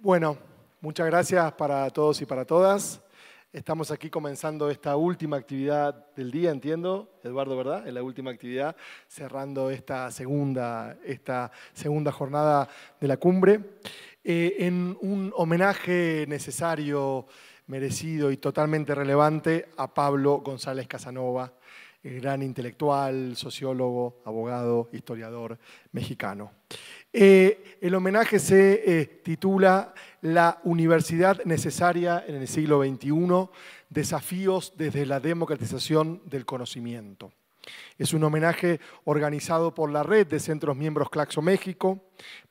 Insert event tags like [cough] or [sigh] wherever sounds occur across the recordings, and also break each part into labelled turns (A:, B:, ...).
A: Bueno, muchas gracias para todos y para todas. Estamos aquí comenzando esta última actividad del día, entiendo, Eduardo, ¿verdad? En la última actividad, cerrando esta segunda, esta segunda jornada de la cumbre, eh, en un homenaje necesario, merecido y totalmente relevante a Pablo González Casanova, el gran intelectual, sociólogo, abogado, historiador mexicano. Eh, el homenaje se eh, titula La Universidad Necesaria en el siglo XXI, desafíos desde la democratización del conocimiento. Es un homenaje organizado por la red de centros miembros Claxo México,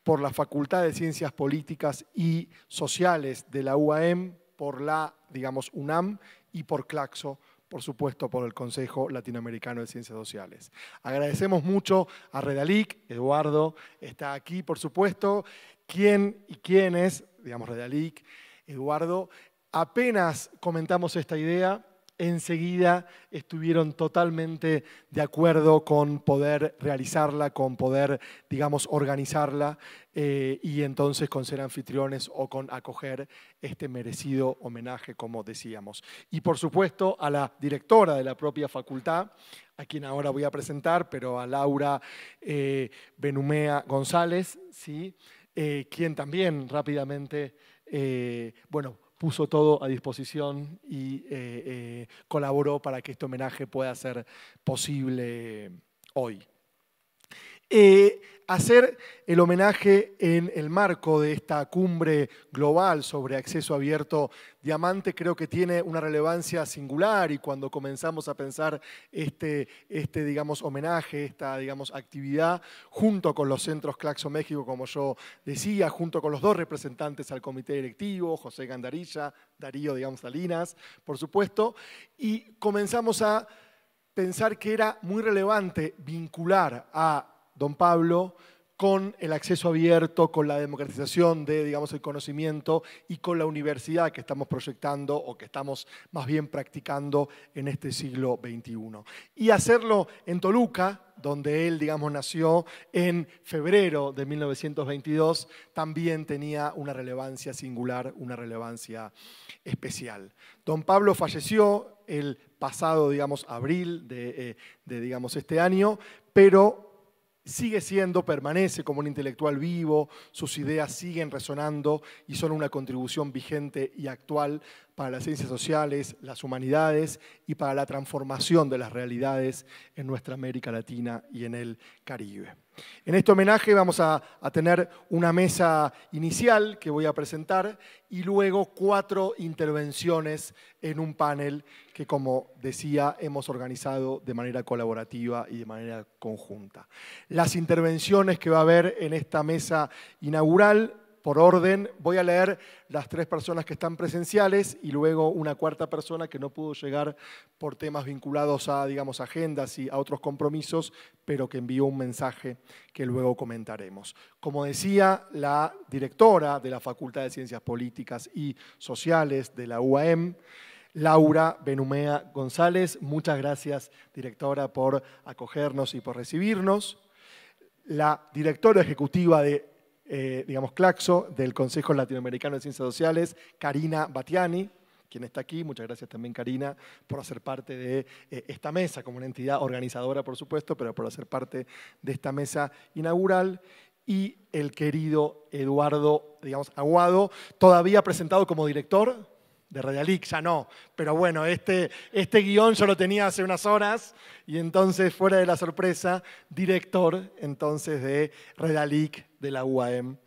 A: por la Facultad de Ciencias Políticas y Sociales de la UAM, por la, digamos, UNAM y por Claxo por supuesto, por el Consejo Latinoamericano de Ciencias Sociales. Agradecemos mucho a Redalic, Eduardo está aquí, por supuesto, quién y quiénes, digamos Redalic, Eduardo, apenas comentamos esta idea, enseguida estuvieron totalmente de acuerdo con poder realizarla, con poder, digamos, organizarla eh, y entonces con ser anfitriones o con acoger este merecido homenaje, como decíamos. Y por supuesto a la directora de la propia facultad, a quien ahora voy a presentar, pero a Laura eh, Benumea González, ¿sí? Eh, quien también rápidamente, bueno, puso todo a disposición y eh, eh, colaboró para que este homenaje pueda ser posible hoy. Eh, hacer el homenaje en el marco de esta cumbre global sobre acceso abierto diamante creo que tiene una relevancia singular y cuando comenzamos a pensar este, este digamos, homenaje, esta digamos, actividad, junto con los centros Claxo México, como yo decía, junto con los dos representantes al comité directivo, José Gandarilla, Darío digamos, Salinas, por supuesto, y comenzamos a pensar que era muy relevante vincular a don Pablo con el acceso abierto, con la democratización de, digamos, el conocimiento y con la universidad que estamos proyectando o que estamos más bien practicando en este siglo XXI. Y hacerlo en Toluca, donde él, digamos, nació en febrero de 1922, también tenía una relevancia singular, una relevancia especial. Don Pablo falleció el pasado, digamos, abril de, eh, digamos, este año, pero sigue siendo, permanece como un intelectual vivo, sus ideas siguen resonando y son una contribución vigente y actual para las ciencias sociales, las humanidades y para la transformación de las realidades en nuestra América Latina y en el Caribe. En este homenaje vamos a, tener una mesa inicial que voy a presentar y luego cuatro intervenciones en un panel que, como decía, hemos organizado de manera colaborativa y de manera conjunta. Las intervenciones que va a haber en esta mesa inaugural por orden. Voy a leer las tres personas que están presenciales y luego una cuarta persona que no pudo llegar por temas vinculados a, digamos, agendas y a otros compromisos, pero que envió un mensaje que luego comentaremos. Como decía la directora de la Facultad de Ciencias Políticas y Sociales de la UAM, Laura Benumea González, muchas gracias, directora, por acogernos y por recibirnos. La directora ejecutiva de eh, digamos, Claxo, del Consejo Latinoamericano de Ciencias Sociales, Karina Batiani, quien está aquí. Muchas gracias también, Karina, por hacer parte de eh, esta mesa, como una entidad organizadora, por supuesto, pero por hacer parte de esta mesa inaugural. Y el querido Eduardo, digamos, Aguado, todavía presentado como director, de Redalic, ya no. Pero bueno, este, este guión yo lo tenía hace unas horas y entonces, fuera de la sorpresa, director entonces de Redalic, de la UAM,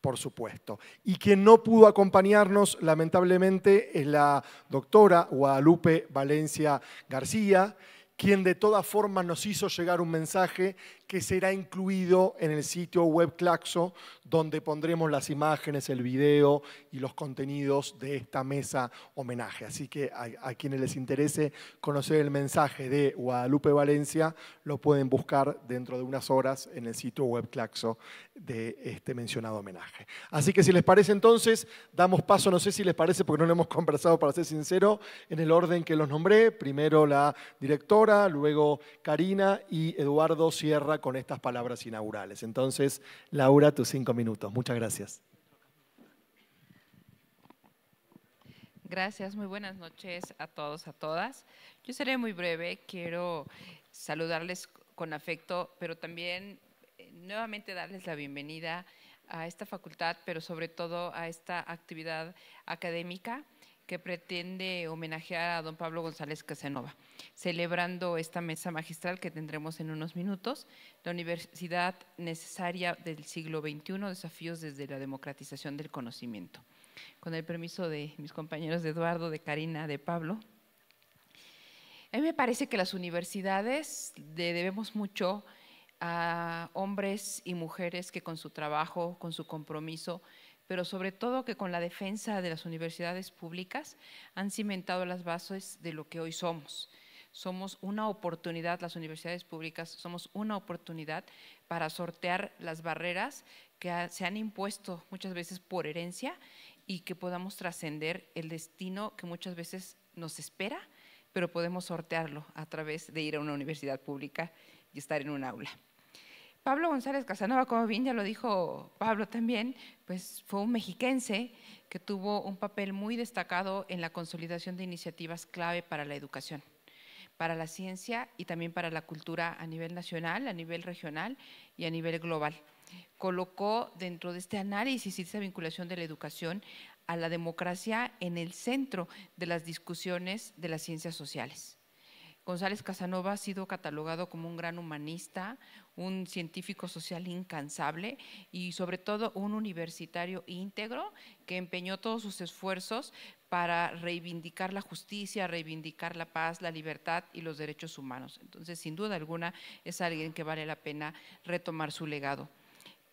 A: por supuesto. Y quien no pudo acompañarnos, lamentablemente, es la doctora Guadalupe Valencia García, quien de todas formas nos hizo llegar un mensaje que será incluido en el sitio web Claxo, donde pondremos las imágenes, el video y los contenidos de esta mesa homenaje. Así que a, quienes les interese conocer el mensaje de Guadalupe Valencia, lo pueden buscar dentro de unas horas en el sitio web Claxo de este mencionado homenaje. Así que si les parece entonces, damos paso, no sé si les parece, porque no lo hemos [laughs] conversado para ser sincero, en el orden que los nombré, primero la directora, luego Karina y Eduardo Sierra con estas palabras inaugurales. Entonces, Laura, tus cinco minutos. Muchas gracias.
B: Gracias, muy buenas noches a todos, a todas. Yo seré muy breve, quiero saludarles con afecto, pero también eh, nuevamente darles la bienvenida a esta facultad, pero sobre todo a esta actividad académica que pretende homenajear a don Pablo González Casanova, celebrando esta mesa magistral que tendremos en unos minutos, la universidad necesaria del siglo XXI, desafíos desde la democratización del conocimiento. Con el permiso de mis compañeros de Eduardo, de Karina, de Pablo, a mí me parece que las universidades le debemos mucho a hombres y mujeres que con su trabajo, con su compromiso, pero sobre todo que con la defensa de las universidades públicas han cimentado las bases de lo que hoy somos. Somos una oportunidad, las universidades públicas somos una oportunidad para sortear las barreras que se han impuesto muchas veces por herencia y que podamos trascender el destino que muchas veces nos espera, pero podemos sortearlo a través de ir a una universidad pública y estar en un aula. Pablo González Casanova, como bien ya lo dijo Pablo también, pues fue un mexiquense que tuvo un papel muy destacado en la consolidación de iniciativas clave para la educación, para la ciencia y también para la cultura a nivel nacional, a nivel regional y a nivel global. Colocó dentro de este análisis y esta vinculación de la educación a la democracia en el centro de las discusiones de las ciencias sociales. González Casanova ha sido catalogado como un gran humanista, un científico social incansable y sobre todo un universitario íntegro que empeñó todos sus esfuerzos para reivindicar la justicia, reivindicar la paz, la libertad y los derechos humanos. Entonces, sin duda alguna, es alguien que vale la pena retomar su legado.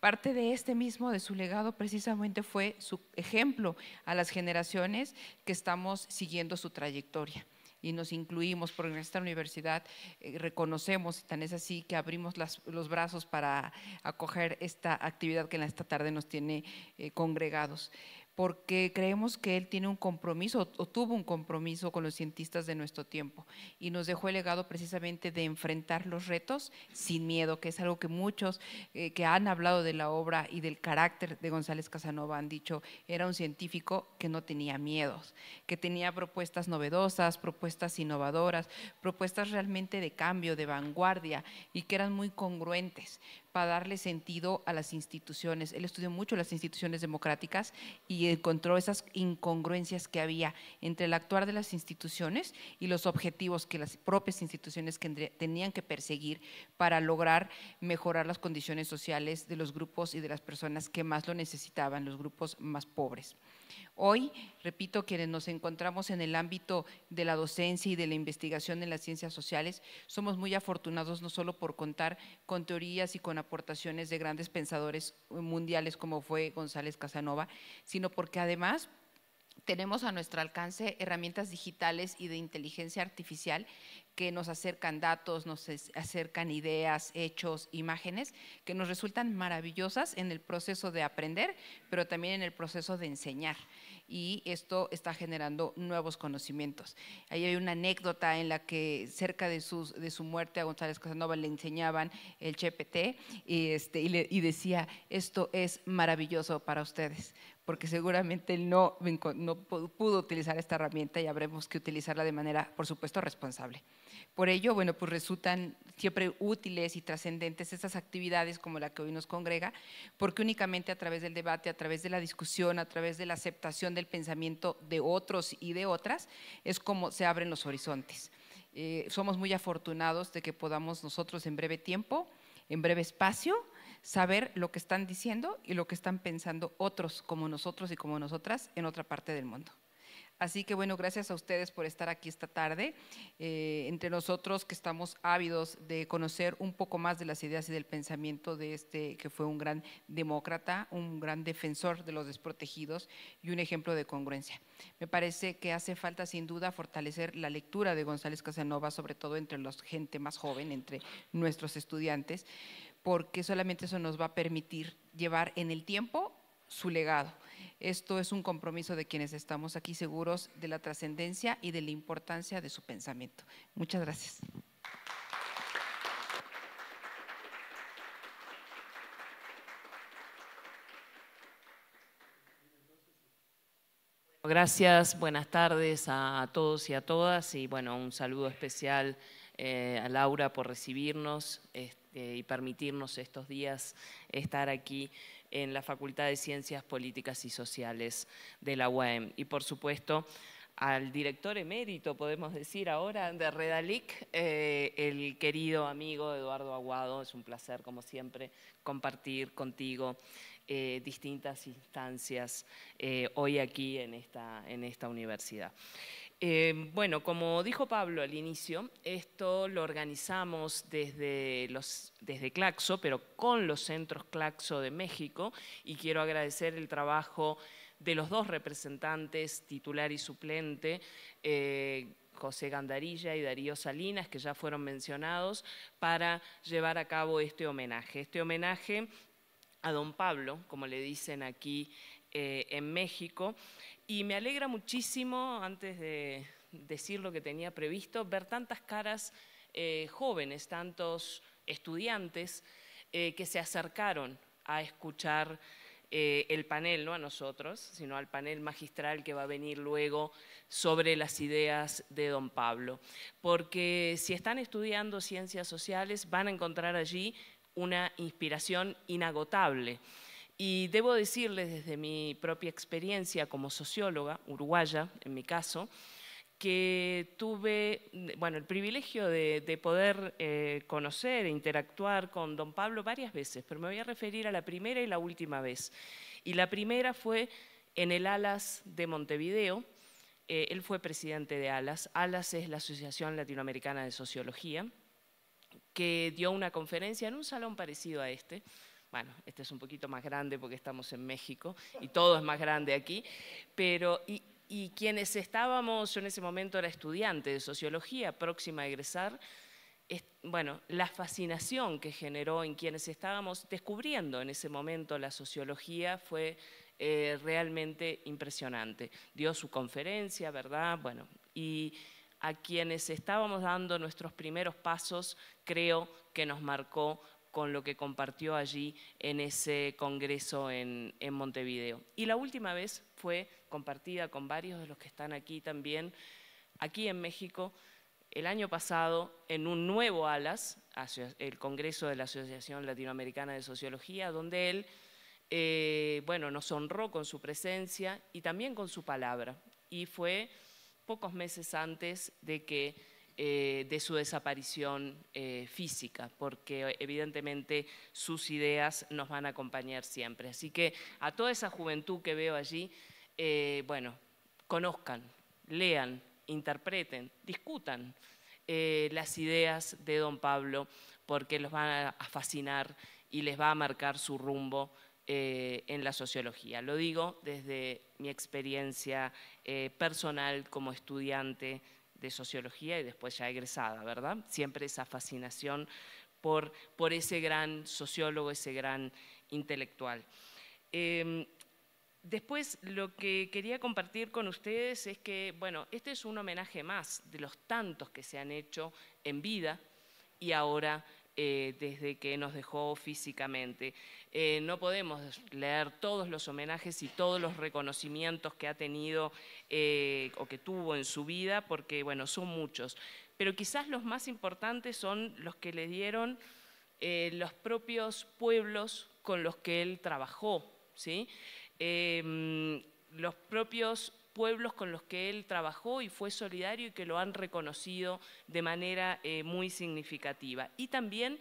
B: Parte de este mismo, de su legado, precisamente fue su ejemplo a las generaciones que estamos siguiendo su trayectoria y nos incluimos, porque en esta universidad eh, reconocemos reconocemos, tan es así que abrimos los brazos para acoger esta actividad que en esta tarde nos tiene eh, congregados porque creemos que él tiene un compromiso o tuvo un compromiso con los cientistas de nuestro tiempo y nos dejó el legado precisamente de enfrentar los retos sin miedo, que es algo que muchos eh, que han hablado de la obra y del carácter de González Casanova han dicho, era un científico que no tenía miedos, que tenía propuestas novedosas, propuestas innovadoras, propuestas realmente de cambio, de vanguardia y que eran muy congruentes darle sentido a las instituciones. Él estudió mucho las instituciones democráticas y encontró esas incongruencias que había entre el actuar de las instituciones y los objetivos que las propias instituciones tenían que perseguir para lograr mejorar las condiciones sociales de los grupos y de las personas que más lo necesitaban, los grupos más pobres. Hoy, repito, quienes nos encontramos en el ámbito de la docencia y de la investigación en las ciencias sociales, somos muy afortunados no solo por contar con teorías y con aportaciones de grandes pensadores mundiales como fue González Casanova, sino porque además tenemos a nuestro alcance herramientas digitales y de inteligencia artificial que nos acercan datos, nos acercan ideas, hechos, imágenes, que nos resultan maravillosas en el proceso de aprender, pero también en el proceso de enseñar. Y esto está generando nuevos conocimientos. Ahí hay una anécdota en la que cerca de, su muerte a González Casanova le enseñaban el Gpt este, y decía, esto es maravilloso para ustedes, porque seguramente él no, no pudo utilizar esta herramienta y habremos que utilizarla de manera, por supuesto, responsable. Por ello, bueno, pues resultan siempre útiles y trascendentes estas actividades como la que hoy nos congrega, porque únicamente a través del debate, a través de la discusión, a través de la aceptación del pensamiento de otros y de otras, es como se abren los horizontes. Eh, somos muy afortunados de que podamos nosotros en breve tiempo, en breve espacio, saber lo que están diciendo y lo que están pensando otros como nosotros y como nosotras en otra parte del mundo. Así que bueno, gracias a ustedes por estar aquí esta tarde. Eh, entre nosotros que estamos ávidos de conocer un poco más de las ideas y del pensamiento de este que fue un gran demócrata, un gran defensor de los desprotegidos y un ejemplo de congruencia. Me parece que hace falta sin duda fortalecer la lectura de González Casanova, sobre todo entre la gente más joven, entre nuestros estudiantes porque solamente eso nos va a permitir llevar en el tiempo su legado. Esto es un compromiso de quienes estamos aquí seguros de la trascendencia y de la importancia de su pensamiento. Muchas gracias.
C: Gracias, buenas tardes a todos y a todas y bueno, un saludo especial eh, a Laura por recibirnos este, y permitirnos estos días estar aquí en la Facultad de Ciencias Políticas y Sociales de la UAM. Y por supuesto, al director emérito, podemos decir ahora, de Redalic, eh, el querido amigo Eduardo Aguado. Es un placer, como siempre, compartir contigo eh, distintas instancias hoy aquí en esta, en esta universidad. Eh, bueno, como dijo Pablo al inicio, esto lo organizamos desde, desde Claxo, pero con los centros Claxo de México, y quiero agradecer el trabajo de los dos representantes, titular y suplente, eh, José Gandarilla y Darío Salinas, que ya fueron mencionados, para llevar a cabo este homenaje. Este homenaje a don Pablo, como le dicen aquí eh, en México, y me alegra muchísimo, antes de decir lo que tenía previsto, ver tantas caras eh, jóvenes, tantos estudiantes eh, que se acercaron a escuchar eh, el panel, no a nosotros, sino al panel magistral que va a venir luego sobre las ideas de don Pablo. Porque si están estudiando ciencias sociales van a encontrar allí una inspiración inagotable. Y debo decirles desde mi propia experiencia como socióloga uruguaya, en mi caso, que tuve el privilegio de, poder eh, conocer e interactuar con don Pablo varias veces, pero me voy a referir a la primera y la última vez. Y la primera fue en el ALAS de Montevideo. Eh, él fue presidente de ALAS. ALAS es la Asociación Latinoamericana de Sociología, que dio una conferencia en un salón parecido a este, bueno, este es un poquito más grande porque estamos en México y todo es más grande aquí, pero y, quienes estábamos, yo en ese momento era estudiante de sociología, próxima a egresar, es, bueno, la fascinación que generó en quienes estábamos descubriendo en ese momento la sociología fue eh, realmente impresionante. Dio su conferencia, ¿verdad? Bueno, y a quienes estábamos dando nuestros primeros pasos, creo que nos marcó con lo que compartió allí en ese congreso en, Montevideo. Y la última vez fue compartida con varios de los que están aquí también, aquí en México, el año pasado en un nuevo ALAS, el Congreso de la Asociación Latinoamericana de Sociología, donde él eh, bueno, nos honró con su presencia y también con su palabra. Y fue pocos meses antes de que eh, de su desaparición eh, física, porque eh, evidentemente sus ideas nos van a acompañar siempre. Así que a toda esa juventud que veo allí, bueno, conozcan, lean, interpreten, discutan las ideas de don Pablo, porque los van a fascinar y les va a marcar su rumbo en la sociología. Lo digo desde mi experiencia personal como estudiante de sociología y después ya egresada, ¿verdad? Siempre esa fascinación por, ese gran sociólogo, ese gran intelectual. Em, después, lo que quería compartir con ustedes es que, bueno, este es un homenaje más de los tantos que se han hecho en vida y ahora eh, desde que nos dejó físicamente. Eh, no podemos leer todos los homenajes y todos los reconocimientos que ha tenido eh, o que tuvo en su vida, porque bueno, son muchos. Pero quizás los más importantes son los que le dieron los propios pueblos con los que él trabajó, ¿sí? los propios pueblos con los que él trabajó y fue solidario y que lo han reconocido de manera eh, muy significativa. Y también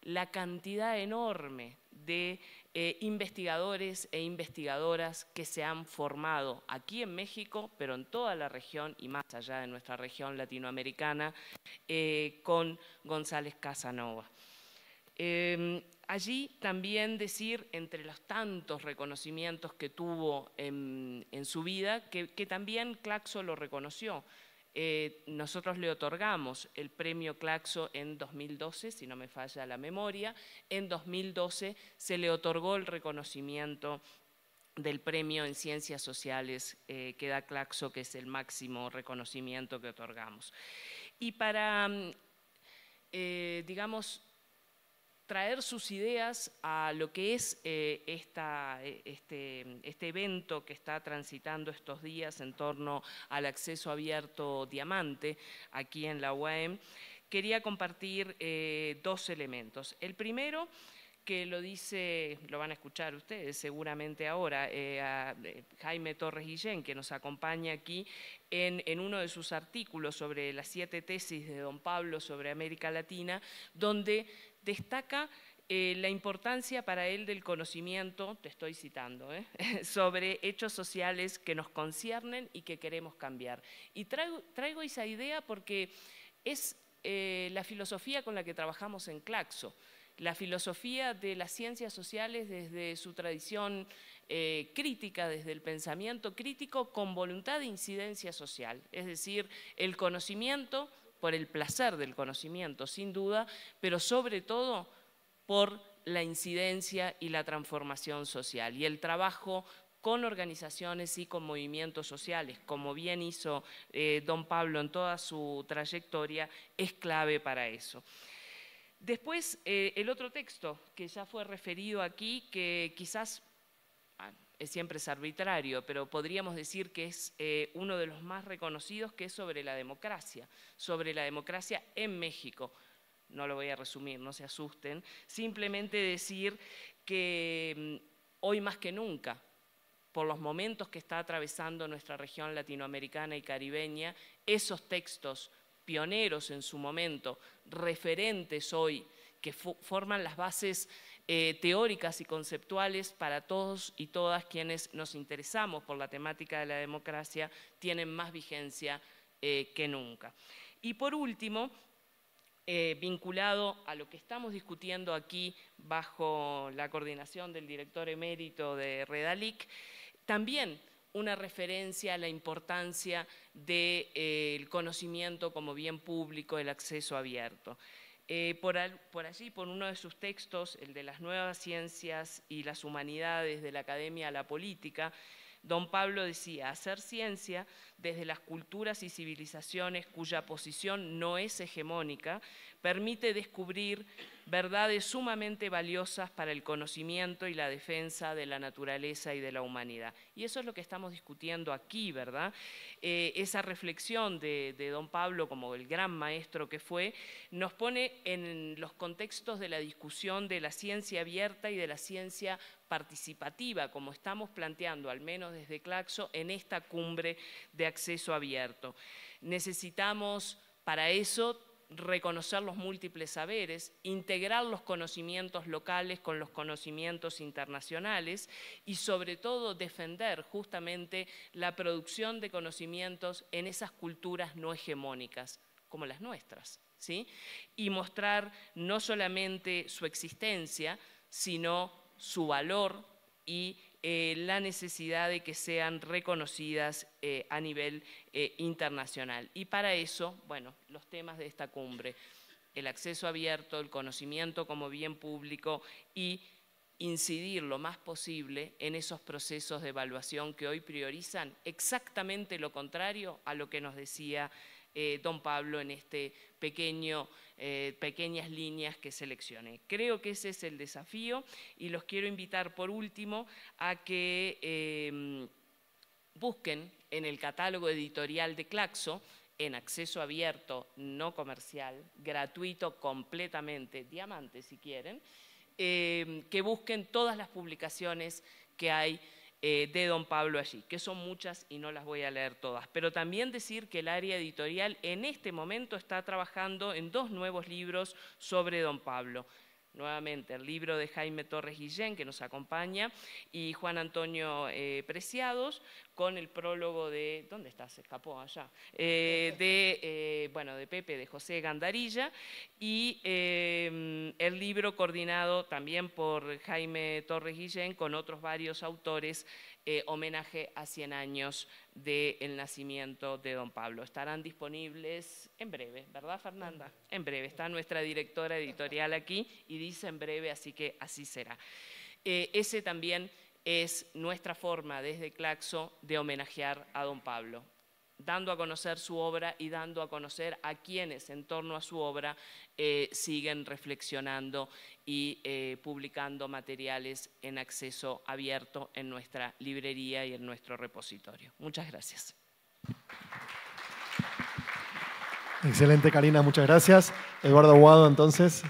C: la cantidad enorme de eh, investigadores e investigadoras que se han formado aquí en México, pero en toda la región y más allá de nuestra región latinoamericana, eh, con González Casanova. Em, Allí también decir, entre los tantos reconocimientos que tuvo en, su vida, que, también Claxo lo reconoció. Eh, nosotros le otorgamos el premio Claxo en 2012, si no me falla la memoria. En 2012 se le otorgó el reconocimiento del premio en ciencias sociales eh, que da Claxo, que es el máximo reconocimiento que otorgamos. Y para, mm, eh, digamos, traer sus ideas a lo que es eh, eh, este, este, evento que está transitando estos días en torno al acceso abierto diamante aquí en la UAM, quería compartir eh, dos elementos. El primero que lo dice, lo van a escuchar ustedes seguramente ahora, Jaime Torres Guillén, que nos acompaña aquí en, en, uno de sus artículos sobre las siete tesis de don Pablo sobre América Latina, donde destaca eh, la importancia para él del conocimiento, te estoy citando, eh, [laughs] sobre hechos sociales que nos conciernen y que queremos cambiar. Y traigo, esa idea porque es eh, la filosofía con la que trabajamos en Claxo, la filosofía de las ciencias sociales desde su tradición crítica, desde el pensamiento crítico con voluntad de incidencia social, es decir, el conocimiento por el placer del conocimiento, sin duda, pero sobre todo por la incidencia y la transformación social. Y el trabajo con organizaciones y con movimientos sociales, como bien hizo eh, don Pablo en toda su trayectoria, es clave para eso. Después, eh, el otro texto que ya fue referido aquí, que quizás siempre es arbitrario, pero podríamos decir que es eh, uno de los más reconocidos que es sobre la democracia, sobre la democracia en México. No lo voy a resumir, no se asusten. Simplemente decir que mm, hoy más que nunca, por los momentos que está atravesando nuestra región latinoamericana y caribeña, esos textos pioneros en su momento, referentes hoy que forman las bases eh, teóricas y conceptuales para todos y todas quienes nos interesamos por la temática de la democracia, tienen más vigencia eh, que nunca. Y por último, eh, vinculado a lo que estamos discutiendo aquí bajo la coordinación del director emérito de Redalic, también una referencia a la importancia del conocimiento como bien público, el acceso abierto. Eh, por, por, allí, por uno de sus textos, el de las nuevas ciencias y las humanidades de la academia a la política, don Pablo decía, hacer ciencia desde las culturas y civilizaciones cuya posición no es hegemónica, permite descubrir verdades sumamente valiosas para el conocimiento y la defensa de la naturaleza y de la humanidad. Y eso es lo que estamos discutiendo aquí, ¿verdad? Eh, esa reflexión de, de don Pablo como el gran maestro que fue, nos pone en los contextos de la discusión de la ciencia abierta y de la ciencia participativa, como estamos planteando, al menos desde Claxo, en esta cumbre de acceso abierto. Necesitamos para eso reconocer los múltiples saberes, integrar los conocimientos locales con los conocimientos internacionales y sobre todo defender justamente la producción de conocimientos en esas culturas no hegemónicas como las nuestras, ¿sí? Y mostrar no solamente su existencia, sino su valor y eh, la necesidad de que sean reconocidas eh, a nivel eh, internacional. Y para eso, bueno, los temas de esta cumbre, el acceso abierto, el conocimiento como bien público y incidir lo más posible en esos procesos de evaluación que hoy priorizan exactamente lo contrario a lo que nos decía eh, don Pablo en este pequeño, eh, pequeñas líneas que seleccioné. Creo que ese es el desafío y los quiero invitar por último a que em, busquen en el catálogo editorial de Claxo en acceso abierto, no comercial, gratuito completamente, diamante si quieren, em, que busquen todas las publicaciones que hay eh, de don Pablo allí, que son muchas y no las voy a leer todas. Pero también decir que el área editorial en este momento está trabajando en dos nuevos libros sobre don Pablo nuevamente el libro de Jaime Torres Guillén, que nos acompaña, y Juan Antonio eh, Preciados, con el prólogo de, ¿dónde estás escapó allá, eh, de, eh, bueno, de Pepe, de José Gandarilla, y el libro coordinado también por Jaime Torres Guillén con otros varios autores eh, homenaje a 100 años del nacimiento de don Pablo. Estarán disponibles en breve, ¿verdad Fernanda? En breve. Está nuestra directora editorial aquí y dice en breve, así que así será. Eh, ese también es nuestra forma desde Claxo de homenajear a don Pablo dando a conocer su obra y dando a conocer a quienes en torno a su obra eh, siguen reflexionando y eh, publicando materiales en acceso abierto en nuestra librería y en nuestro repositorio. Muchas gracias.
A: Excelente, Karina, muchas gracias. Eduardo Guado, entonces.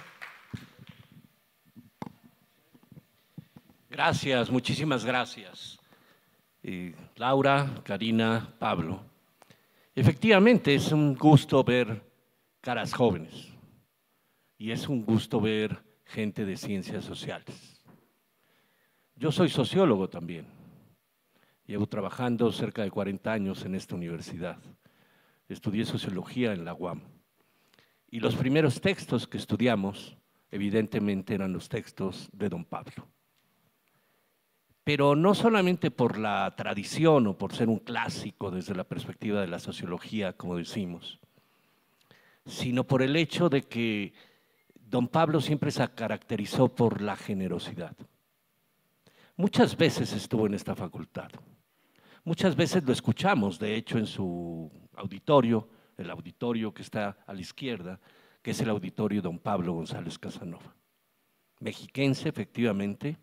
D: Gracias, muchísimas gracias. Eh, Laura, Karina, Pablo. Efectivamente, es un gusto ver caras jóvenes y es un gusto ver gente de ciencias sociales. Yo soy sociólogo también. Llevo trabajando cerca de 40 años en esta universidad. Estudié sociología en la UAM. Y los primeros textos que estudiamos, evidentemente, eran los textos de don Pablo pero no solamente por la tradición o por ser un clásico desde la perspectiva de la sociología, como decimos, sino por el hecho de que don Pablo siempre se caracterizó por la generosidad. Muchas veces estuvo en esta facultad, muchas veces lo escuchamos, de hecho, en su auditorio, el auditorio que está a la izquierda, que es el auditorio don Pablo González Casanova, mexiquense efectivamente,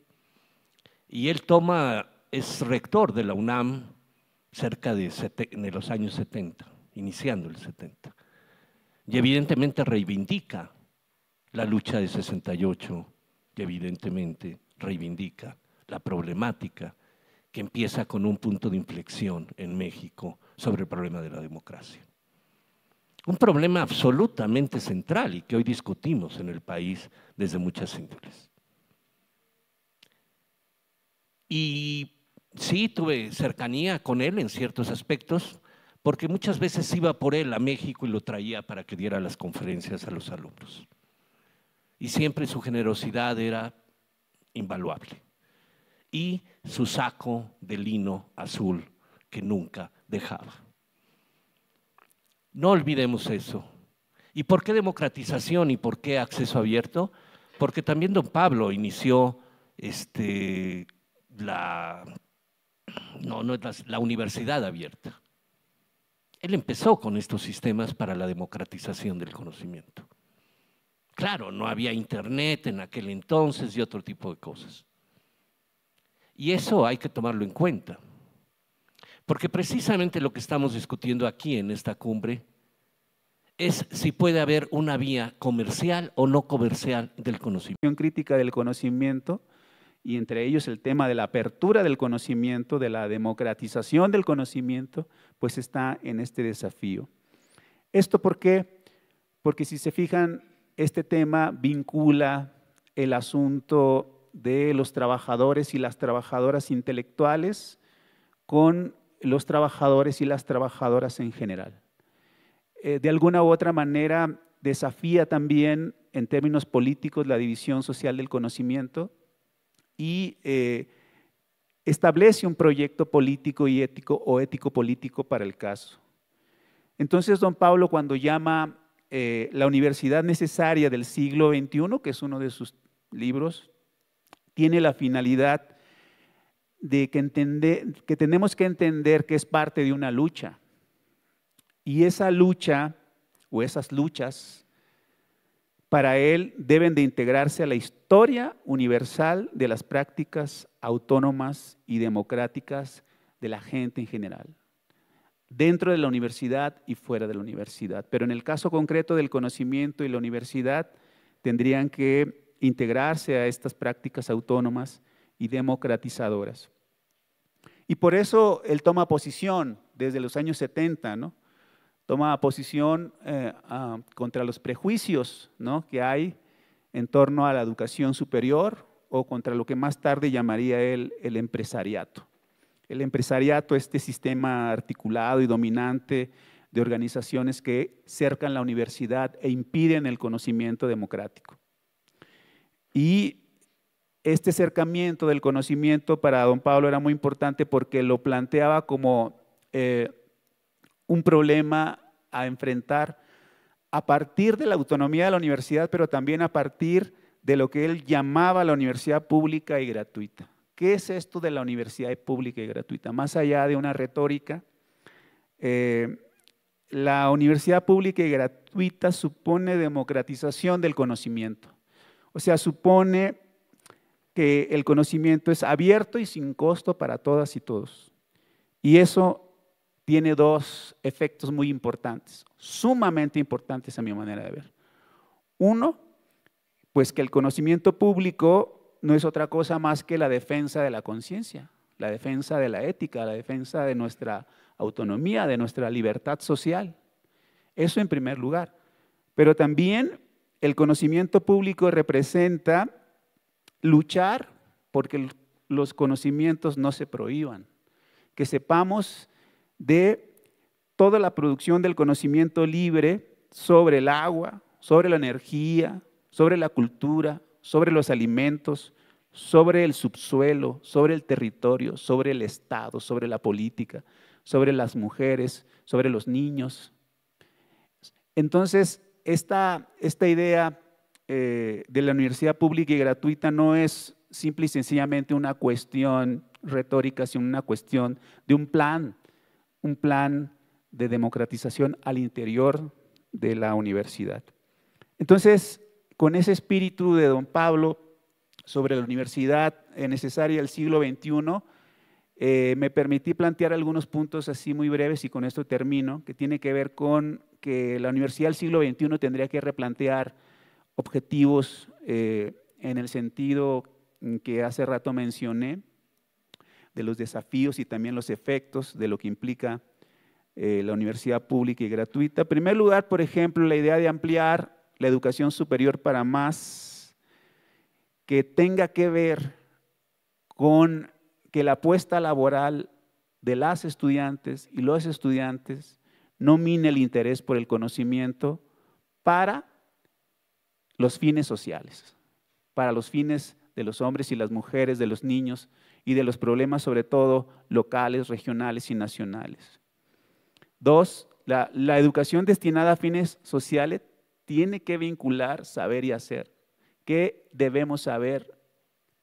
D: y él toma, es rector de la UNAM cerca de, los años 70, iniciando el 70. Y evidentemente reivindica la lucha de 68, y evidentemente reivindica la problemática que empieza con un punto de inflexión en México sobre el problema de la democracia. Un problema absolutamente central y que hoy discutimos en el país desde muchas índoles. Y sí, tuve cercanía con él en ciertos aspectos, porque muchas veces iba por él a México y lo traía para que diera las conferencias a los alumnos. Y siempre su generosidad era invaluable. Y su saco de lino azul que nunca dejaba. No olvidemos eso. ¿Y por qué democratización y por qué acceso abierto? Porque también don Pablo inició este, la, no, no es la, universidad abierta. Él empezó con estos sistemas para la democratización del conocimiento. Claro, no había internet en aquel entonces y otro tipo de cosas. Y eso hay que tomarlo en cuenta. Porque precisamente lo que estamos discutiendo aquí en esta cumbre es si puede haber una vía comercial o no comercial del conocimiento. Crítica del conocimiento
E: y entre ellos el tema de la apertura del conocimiento, de la democratización del conocimiento, pues está en este desafío. ¿Esto por qué? Porque si se fijan, este tema vincula el asunto de los trabajadores y las trabajadoras intelectuales con los trabajadores y las trabajadoras en general. Eh, de alguna u otra manera, desafía también en términos políticos la división social del conocimiento, y eh, establece un proyecto político y ético o ético-político para el caso. Entonces, don Pablo, cuando llama eh, La Universidad Necesaria del Siglo XXI, que es uno de sus libros, tiene la finalidad de que, entender, que tenemos que entender que es parte de una lucha. Y esa lucha o esas luchas para él deben de integrarse a la historia universal de las prácticas autónomas y democráticas de la gente en general, dentro de la universidad y fuera de la universidad. Pero en el caso concreto del conocimiento y la universidad, tendrían que integrarse a estas prácticas autónomas y democratizadoras. Y por eso él toma posición desde los años 70, ¿no? toma posición eh, ah, contra los prejuicios que hay en torno a la educación superior o contra lo que más tarde llamaría él el empresariato. El empresariato, este sistema articulado y dominante de organizaciones que cercan la universidad e impiden el conocimiento democrático. Y este cercamiento del conocimiento para don Pablo era muy importante porque lo planteaba como eh, un problema a enfrentar a partir de la autonomía de la universidad, pero también a partir de lo que él llamaba la universidad pública y gratuita. ¿Qué es esto de la universidad pública y gratuita? Más allá de una retórica, eh, la universidad pública y gratuita supone democratización del conocimiento. O sea, supone que el conocimiento es abierto y sin costo para todas y todos. Y eso tiene dos efectos muy importantes, sumamente importantes a mi manera de ver. Uno, pues que el conocimiento público no es otra cosa más que la defensa de la conciencia, la defensa de la ética, la defensa de nuestra autonomía, de nuestra libertad social. Eso en primer lugar. Pero también el conocimiento público representa luchar porque los conocimientos no se prohíban, que sepamos de toda la producción del conocimiento libre sobre el agua, sobre la energía, sobre la cultura, sobre los alimentos, sobre el subsuelo, sobre el territorio, sobre el Estado, sobre la política, sobre las mujeres, sobre los niños. Entonces, esta, idea eh, de la universidad pública y gratuita no es simple y sencillamente una cuestión retórica, sino una cuestión de un plan un plan de democratización al interior de la universidad. Entonces, con ese espíritu de don Pablo sobre la universidad necesaria del siglo XXI, eh, me permití plantear algunos puntos así muy breves y con esto termino, que tiene que ver con que la universidad del siglo XXI tendría que replantear objetivos eh, en el sentido que hace rato mencioné, de los desafíos y también los efectos de lo que implica eh, la universidad pública y gratuita. En primer lugar, por ejemplo, la idea de ampliar la educación superior para más que tenga que ver con que la apuesta laboral de las estudiantes y los estudiantes no mine el interés por el conocimiento para los fines sociales, para los fines de los hombres y las mujeres, de los niños, y de los problemas sobre todo locales, regionales y nacionales. Dos, la, la educación destinada a fines sociales tiene que vincular saber y hacer. ¿Qué debemos saber?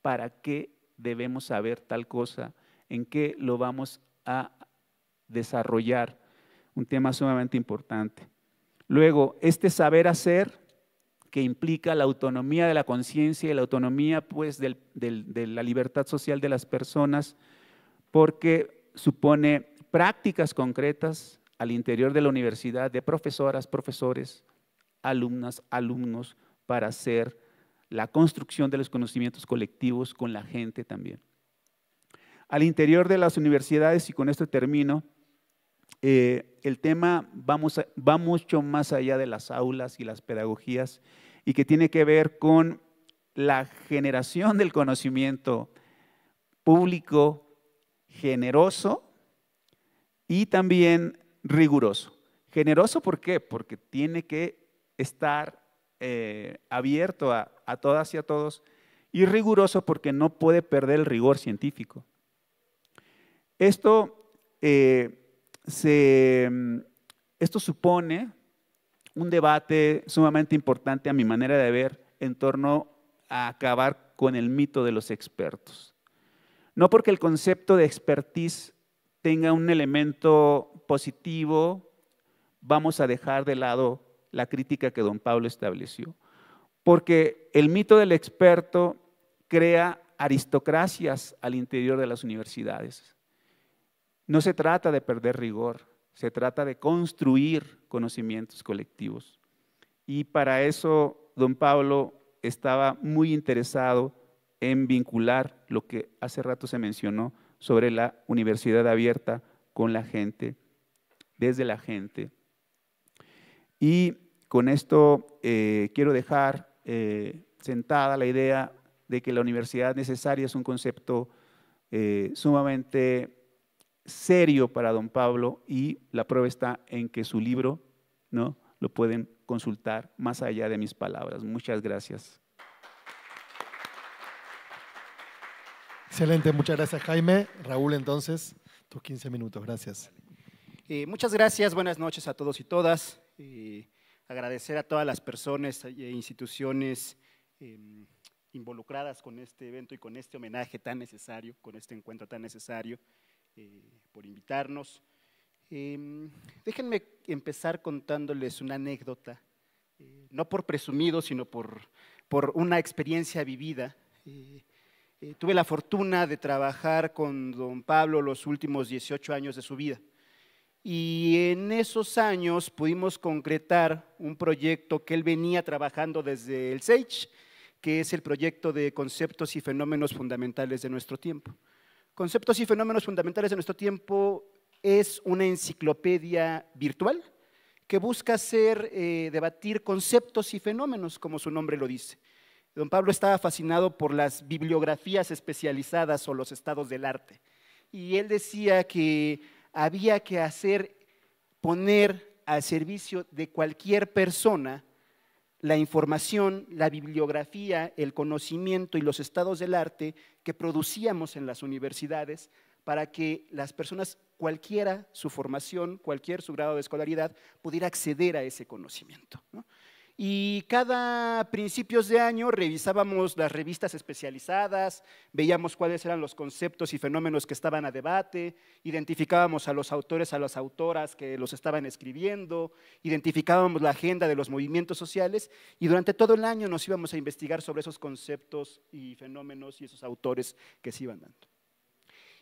E: ¿Para qué debemos saber tal cosa? ¿En qué lo vamos a desarrollar? Un tema sumamente importante. Luego, este saber hacer que implica la autonomía de la conciencia y la autonomía pues, de la libertad social de las personas, porque supone prácticas concretas al interior de la universidad de profesoras, profesores, alumnas, alumnos, para hacer la construcción de los conocimientos colectivos con la gente también. Al interior de las universidades, y con esto termino, eh, el tema vamos va mucho más allá de las aulas y las pedagogías y que tiene que ver con la generación del conocimiento público generoso y también riguroso. Generoso, ¿por qué? Porque tiene que estar eh, abierto a, todas y a todos y riguroso porque no puede perder el rigor científico. Esto eh, Mm, esto supone un debate sumamente importante a mi manera de ver en torno a acabar con el mito de los expertos. No porque el concepto de expertise tenga un elemento positivo, vamos a dejar de lado la crítica que don Pablo estableció. Porque el mito del experto crea aristocracias al interior de las universidades. No se trata de perder rigor, se trata de construir conocimientos colectivos. Y para eso don Pablo estaba muy interesado en vincular lo que hace rato se mencionó sobre la universidad abierta con la gente, desde la gente. Y con esto eh, quiero dejar eh, sentada la idea de que la universidad necesaria es un concepto eh, sumamente serio para don Pablo y la prueba está en que su libro no lo pueden consultar más allá de mis palabras. Muchas gracias.
A: Excelente, muchas gracias Jaime. Raúl, entonces, tus 15 minutos, gracias.
F: Eh, muchas gracias, buenas noches a todos y todas. Eh, agradecer a todas las personas e instituciones em, involucradas con este evento y con este homenaje tan necesario, con este encuentro tan necesario. Eh, por invitarnos. Em, déjenme empezar contándoles una anécdota, eh, no por presumido, sino por, por una experiencia vivida. Eh, tuve la fortuna de trabajar con don Pablo los últimos 18 años de su vida. Y en esos años pudimos concretar un proyecto que él venía trabajando desde el SAGE, que es el proyecto de conceptos y fenómenos fundamentales de nuestro tiempo. Conceptos y fenómenos fundamentales de nuestro tiempo es una enciclopedia virtual que busca hacer eh, debatir conceptos y fenómenos, como su nombre lo dice. Don Pablo estaba fascinado por las bibliografías especializadas o los estados del arte. Y él decía que había que hacer, poner al servicio de cualquier persona la información, la bibliografía, el conocimiento y los estados del arte que producíamos en las universidades para que las personas, cualquiera su formación, cualquier su grado de escolaridad, pudiera acceder a ese conocimiento. Y cada principios de año revisábamos las revistas especializadas, veíamos cuáles eran los conceptos y fenómenos que estaban a debate, identificábamos a los autores, a las autoras que los estaban escribiendo, identificábamos la agenda de los movimientos sociales y durante todo el año nos íbamos a investigar sobre esos conceptos y fenómenos y esos autores que se iban dando.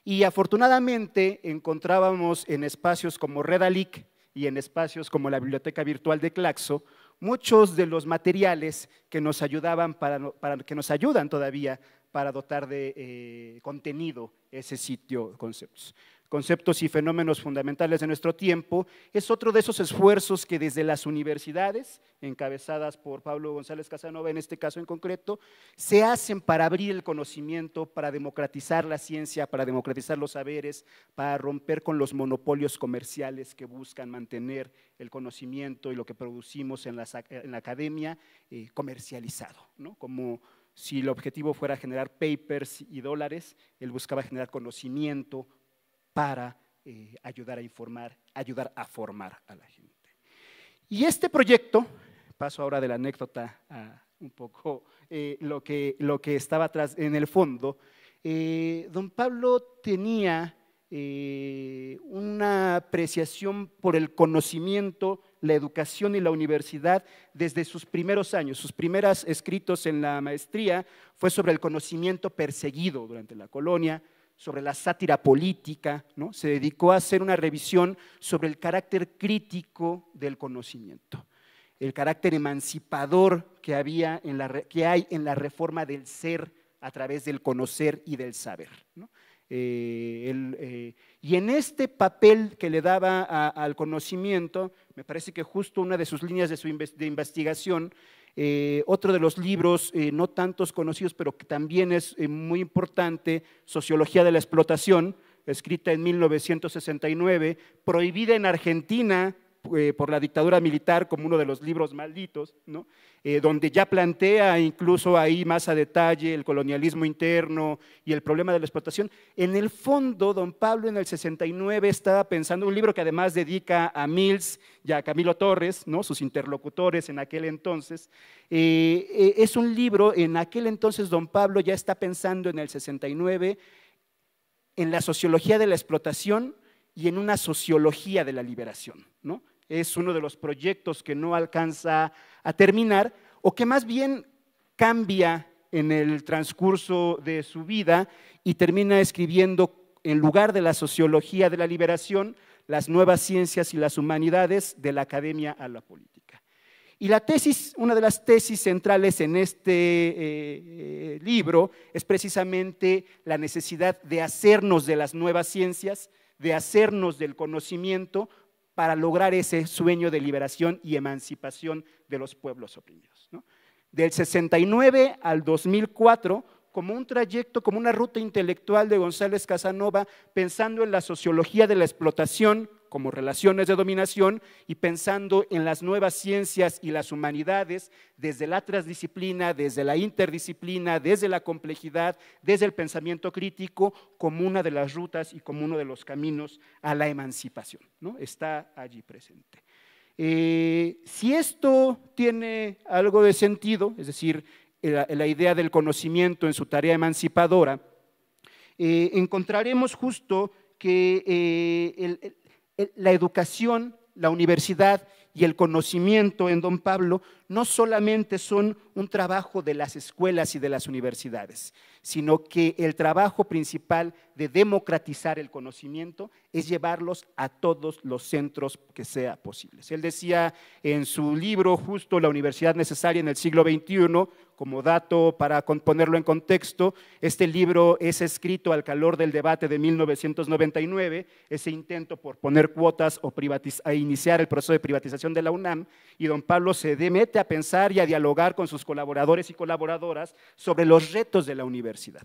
F: Y afortunadamente encontrábamos en espacios como Redalic y en espacios como la Biblioteca Virtual de Claxo, muchos de los materiales que nos ayudaban para, que nos ayudan todavía para dotar de eh, contenido ese sitio conceptos conceptos y fenómenos fundamentales de nuestro tiempo, es otro de esos esfuerzos que desde las universidades, encabezadas por Pablo González Casanova en este caso en concreto, se hacen para abrir el conocimiento, para democratizar la ciencia, para democratizar los saberes, para romper con los monopolios comerciales que buscan mantener el conocimiento y lo que producimos en la, academia eh, comercializado, como si el objetivo fuera generar papers y dólares, él buscaba generar conocimiento, para eh, ayudar a informar, ayudar a formar a la gente. Y este proyecto, paso ahora de la anécdota a un poco eh, lo, que, estaba atrás en el fondo, eh, don Pablo tenía una apreciación por el conocimiento, la educación y la universidad desde sus primeros años. Sus primeros escritos en la maestría fue sobre el conocimiento perseguido durante la colonia, sobre la sátira política, ¿no? se dedicó a hacer una revisión sobre el carácter crítico del conocimiento, el carácter emancipador que, había en la, que hay en la reforma del ser a través del conocer y del saber. Eh, eh, y en este papel que le daba al conocimiento, me parece que justo una de sus líneas de, su de investigación eh, otro de los libros, eh, no tantos conocidos, pero que también es eh, muy importante, Sociología de la Explotación, escrita en 1969, prohibida en Argentina eh, por la dictadura militar como uno de los libros malditos, eh, donde ya plantea incluso ahí más a detalle el colonialismo interno y el problema de la explotación. En el fondo, don Pablo en el 69 estaba pensando, un libro que además dedica a Mills y a Camilo Torres, ¿no? sus interlocutores en aquel entonces, eh, es un libro, en aquel entonces don Pablo ya está pensando en el 69 en la sociología de la explotación y en una sociología de la liberación, ¿no? es uno de los proyectos que no alcanza a terminar o que más bien cambia en el transcurso de su vida y termina escribiendo, en lugar de la sociología de la liberación, las nuevas ciencias y las humanidades de la academia a la política. Y la tesis, una de las tesis centrales en este eh, eh, libro es precisamente la necesidad de hacernos de las nuevas ciencias, de hacernos del conocimiento para lograr ese sueño de liberación y emancipación de los pueblos oprimidos. Del 69 al 2004, como un trayecto, como una ruta intelectual de González Casanova, pensando en la sociología de la explotación como relaciones de dominación y pensando en las nuevas ciencias y las humanidades desde la transdisciplina, desde la interdisciplina, desde la complejidad, desde el pensamiento crítico, como una de las rutas y como uno de los caminos a la emancipación. ¿no? Está allí presente. Eh, si esto tiene algo de sentido, es decir, la, idea del conocimiento en su tarea emancipadora, eh, encontraremos justo que eh, el, la educación, la universidad y el conocimiento en don Pablo no solamente son un trabajo de las escuelas y de las universidades, sino que el trabajo principal de democratizar el conocimiento es llevarlos a todos los centros que sea posible. Él decía en su libro justo La Universidad Necesaria en el siglo XXI, como dato para ponerlo en contexto, este libro es escrito al calor del debate de 1999, ese intento por poner cuotas o iniciar el proceso de privatización de la UNAM, y don Pablo se mete a pensar y a dialogar con sus colaboradores y colaboradoras sobre los retos de la universidad.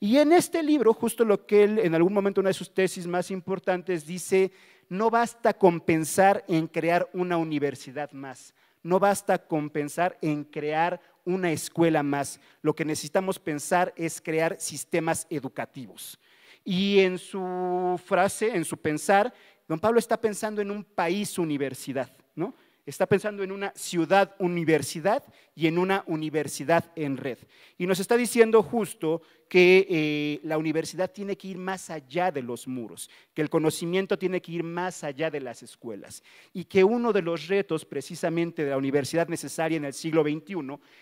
F: Y en este libro, justo lo que él en algún momento, una de sus tesis más importantes, dice, no basta con pensar en crear una universidad más, no basta con pensar en crear una escuela más. Lo que necesitamos pensar es crear sistemas educativos. Y en su frase, en su pensar, don Pablo está pensando en un país universidad, ¿no? está pensando en una ciudad universidad y en una universidad en red. Y nos está diciendo justo que eh, la universidad tiene que ir más allá de los muros, que el conocimiento tiene que ir más allá de las escuelas y que uno de los retos precisamente de la universidad necesaria en el siglo XXI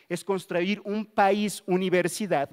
F: es construir un país universidad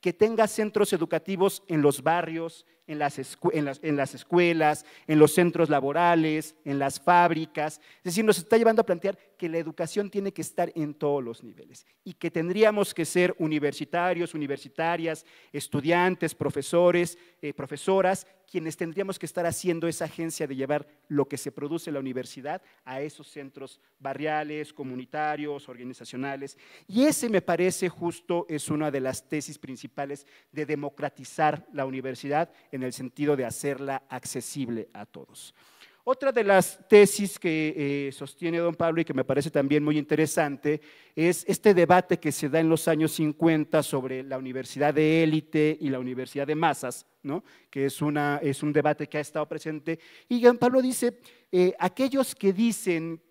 F: que tenga centros educativos en los barrios, en las, en las, escuelas, en los centros laborales, en las fábricas. Es decir, nos está llevando a plantear que la educación tiene que estar en todos los niveles y que tendríamos que ser universitarios, universitarias, estudiantes, profesores, eh, profesoras, quienes tendríamos que estar haciendo esa agencia de llevar lo que se produce en la universidad a esos centros barriales, comunitarios, organizacionales. Y ese me parece justo es una de las tesis principales de democratizar la universidad, en el sentido de hacerla accesible a todos. Otra de las tesis que eh, sostiene don Pablo y que me parece también muy interesante es este debate que se da en los años 50 sobre la universidad de élite y la universidad de masas, que es, un debate que ha estado presente. Y don Pablo dice, eh, aquellos que dicen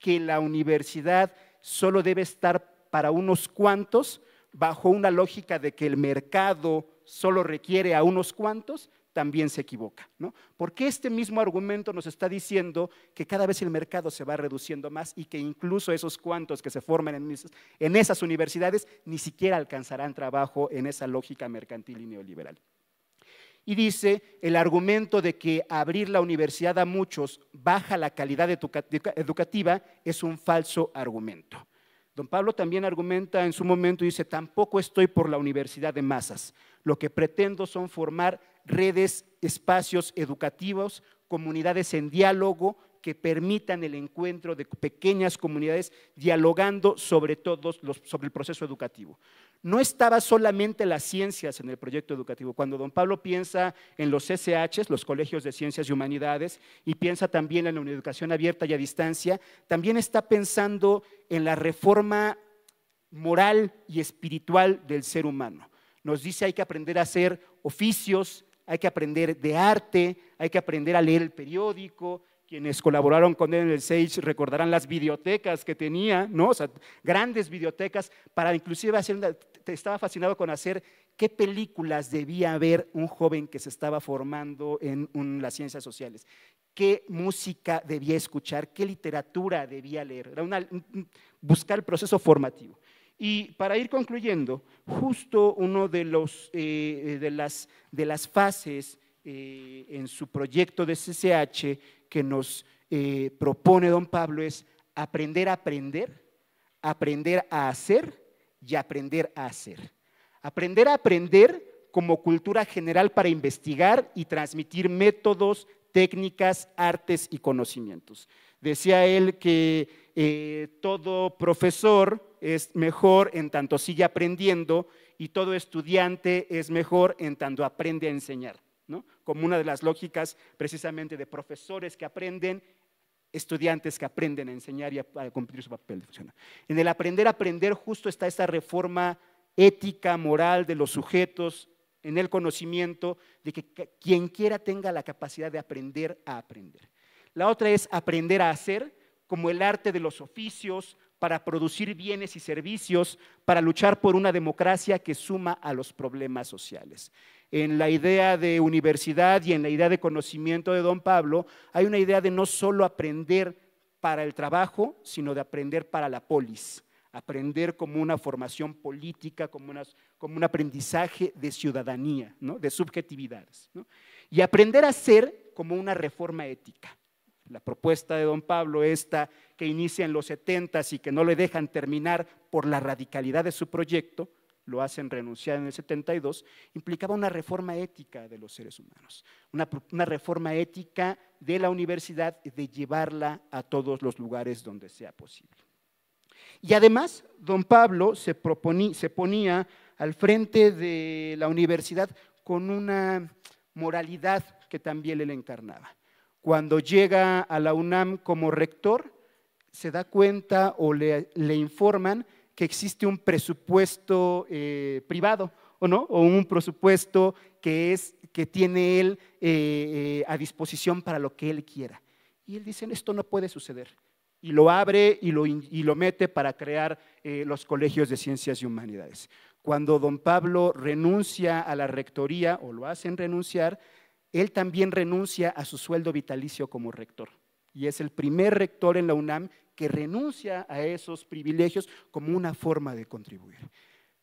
F: que la universidad solo debe estar para unos cuantos, bajo una lógica de que el mercado solo requiere a unos cuantos, también se equivoca. Porque este mismo argumento nos está diciendo que cada vez el mercado se va reduciendo más y que incluso esos cuantos que se forman en, en esas universidades ni siquiera alcanzarán trabajo en esa lógica mercantil y neoliberal. Y dice, el argumento de que abrir la universidad a muchos baja la calidad educativa es un falso argumento. Don Pablo también argumenta en su momento, y dice, tampoco estoy por la universidad de masas. Lo que pretendo son formar redes, espacios educativos, comunidades en diálogo que permitan el encuentro de pequeñas comunidades dialogando sobre todo sobre el proceso educativo. No estaba solamente las ciencias en el proyecto educativo. Cuando don Pablo piensa en los SH, los colegios de ciencias y humanidades, y piensa también en la educación abierta y a distancia, también está pensando en la reforma moral y espiritual del ser humano nos dice hay que aprender a hacer oficios, hay que aprender de arte, hay que aprender a leer el periódico. Quienes colaboraron con él en el Sage recordarán las bibliotecas que tenía, grandes bibliotecas para inclusive hacer estaba fascinado con hacer qué películas debía ver un joven que se estaba formando en las ciencias sociales, qué música debía escuchar, qué literatura debía leer. Era buscar el proceso formativo. Y para ir concluyendo, justo uno de, los, eh, de, las, fases eh, en su proyecto de CCH que nos eh, propone don Pablo es aprender a aprender, aprender a hacer y aprender a hacer. Aprender a aprender como cultura general para investigar y transmitir métodos, técnicas, artes y conocimientos. Decía él que eh, todo profesor es mejor en tanto sigue aprendiendo y todo estudiante es mejor en tanto aprende a enseñar, como una de las lógicas precisamente de profesores que aprenden, estudiantes que aprenden a enseñar y a, cumplir su papel de En el aprender a aprender justo está esta reforma ética, moral de los sujetos, en el conocimiento de que quien quiera tenga la capacidad de aprender a aprender. La otra es aprender a hacer, como el arte de los oficios, para producir bienes y servicios, para luchar por una democracia que suma a los problemas sociales. En la idea de universidad y en la idea de conocimiento de don Pablo, hay una idea de no solo aprender para el trabajo, sino de aprender para la polis, aprender como una formación política, como, un aprendizaje de ciudadanía, de subjetividades. Y aprender a ser como una reforma ética la propuesta de don Pablo, esta que inicia en los 70 y que no le dejan terminar por la radicalidad de su proyecto, lo hacen renunciar en el 72, implicaba una reforma ética de los seres humanos, una, reforma ética de la universidad, de llevarla a todos los lugares donde sea posible. Y además, don Pablo se, se ponía al frente de la universidad con una moralidad que también él encarnaba. Cuando llega a la UNAM como rector, se da cuenta o le, informan que existe un presupuesto eh, privado, ¿o no? O un presupuesto que, es, que tiene él eh, eh, a disposición para lo que él quiera. Y él dice, esto no puede suceder. Y lo abre y lo mete para crear los colegios de ciencias y humanidades. Cuando don Pablo renuncia a la rectoría, o lo hacen renunciar, él también renuncia a su sueldo vitalicio como rector. Y es el primer rector en la UNAM que renuncia a esos privilegios como una forma de contribuir.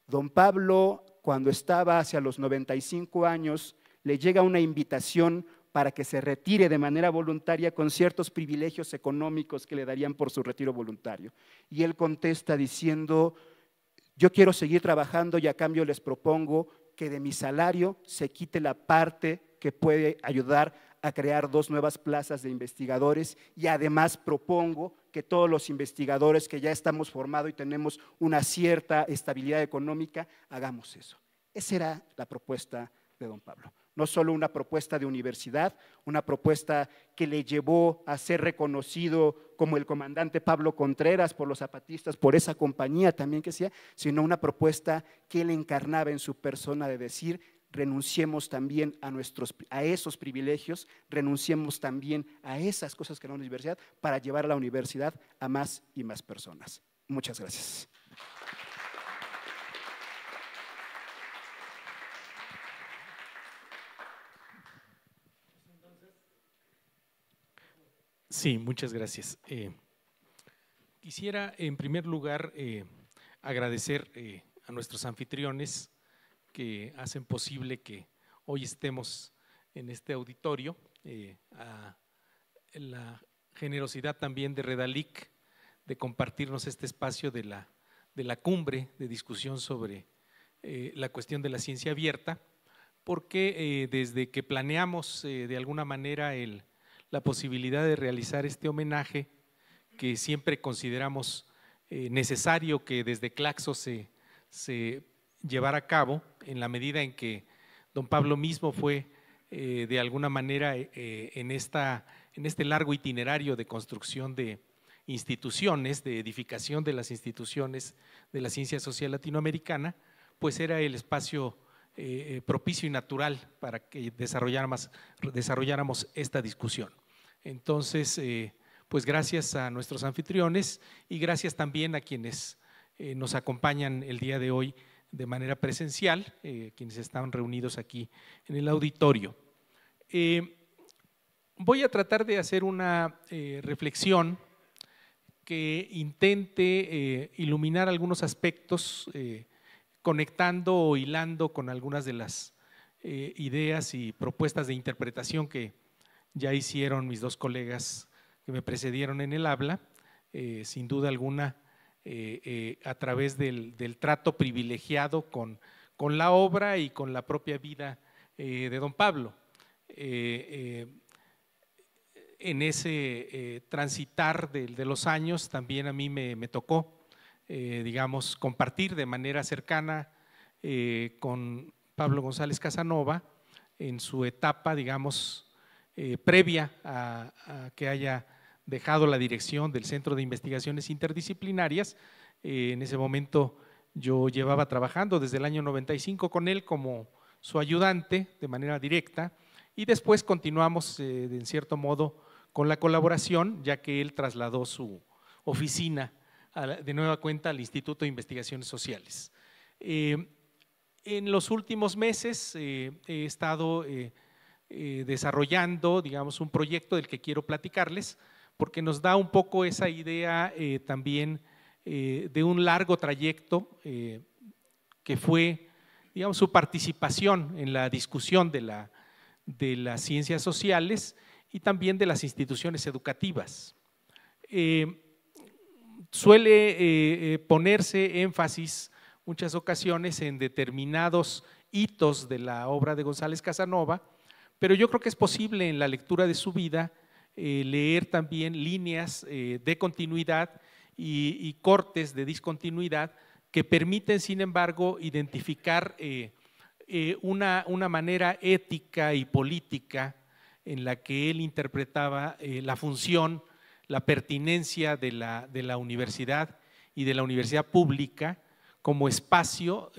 F: Don Pablo, cuando estaba hacia los 95 años, le llega una invitación para que se retire de manera voluntaria con ciertos privilegios económicos que le darían por su retiro voluntario. Y él contesta diciendo, yo quiero seguir trabajando y a cambio les propongo que de mi salario se quite la parte que puede ayudar a crear dos nuevas plazas de investigadores y además propongo que todos los investigadores que ya estamos formados y tenemos una cierta estabilidad económica, hagamos eso. Esa era la propuesta de don Pablo. No solo una propuesta de universidad, una propuesta que le llevó a ser reconocido como el comandante Pablo Contreras por los zapatistas, por esa compañía también que sea, sino una propuesta que él encarnaba en su persona de decir, renunciemos también a, nuestros, a esos privilegios, renunciemos también a esas cosas que la universidad para llevar a la universidad a más y más personas. Muchas gracias.
G: Sí, muchas gracias. Eh, quisiera, en primer lugar, eh, agradecer eh, a nuestros anfitriones que hacen posible que hoy estemos en este auditorio, eh, a la generosidad también de Redalic de compartirnos este espacio de la, cumbre de discusión sobre eh, la cuestión de la ciencia abierta, porque eh, desde que planeamos de alguna manera la posibilidad de realizar este homenaje, que siempre consideramos necesario que desde Claxo se llevara a cabo, en la medida en que don Pablo mismo fue eh, de alguna manera eh, eh, en, este largo itinerario de construcción de instituciones, de edificación de las instituciones de la ciencia social latinoamericana, pues era el espacio propicio y natural para que desarrolláramos, desarrolláramos esta discusión. Entonces, pues gracias a nuestros anfitriones y gracias también a quienes nos acompañan el día de hoy de manera presencial, eh, quienes están reunidos aquí en el auditorio. Eh, voy a tratar de hacer una eh, reflexión que intente iluminar algunos aspectos, conectando o hilando con algunas de las ideas y propuestas de interpretación que ya hicieron mis dos colegas que me precedieron en el habla. sin duda alguna, eh, eh, a través del, trato privilegiado con, la obra y con la propia vida eh, de don Pablo. en ese transitar de, los años también a mí me, tocó, digamos, compartir de manera cercana con Pablo González Casanova en su etapa, digamos, previa a que haya dejado la dirección del Centro de Investigaciones Interdisciplinarias. Eh, en ese momento yo llevaba trabajando desde el año 95 con él como su ayudante de manera directa y después continuamos eh, en cierto modo con la colaboración, ya que él trasladó su oficina de nueva cuenta al Instituto de Investigaciones Sociales. Eh, en los últimos meses he estado desarrollando, digamos, un proyecto del que quiero platicarles, porque nos da un poco esa idea eh, también eh, de un largo trayecto eh, que fue, su participación en la discusión de las ciencias sociales y también de las instituciones educativas. suele ponerse énfasis muchas ocasiones en determinados hitos de la obra de González Casanova, pero yo creo que es posible en la lectura de su vida eh, leer también líneas eh, de continuidad y, cortes de discontinuidad que permiten, sin embargo, identificar eh, una, manera ética y política en la que él interpretaba la función, la pertinencia de la, de la, universidad y de la universidad pública como espacio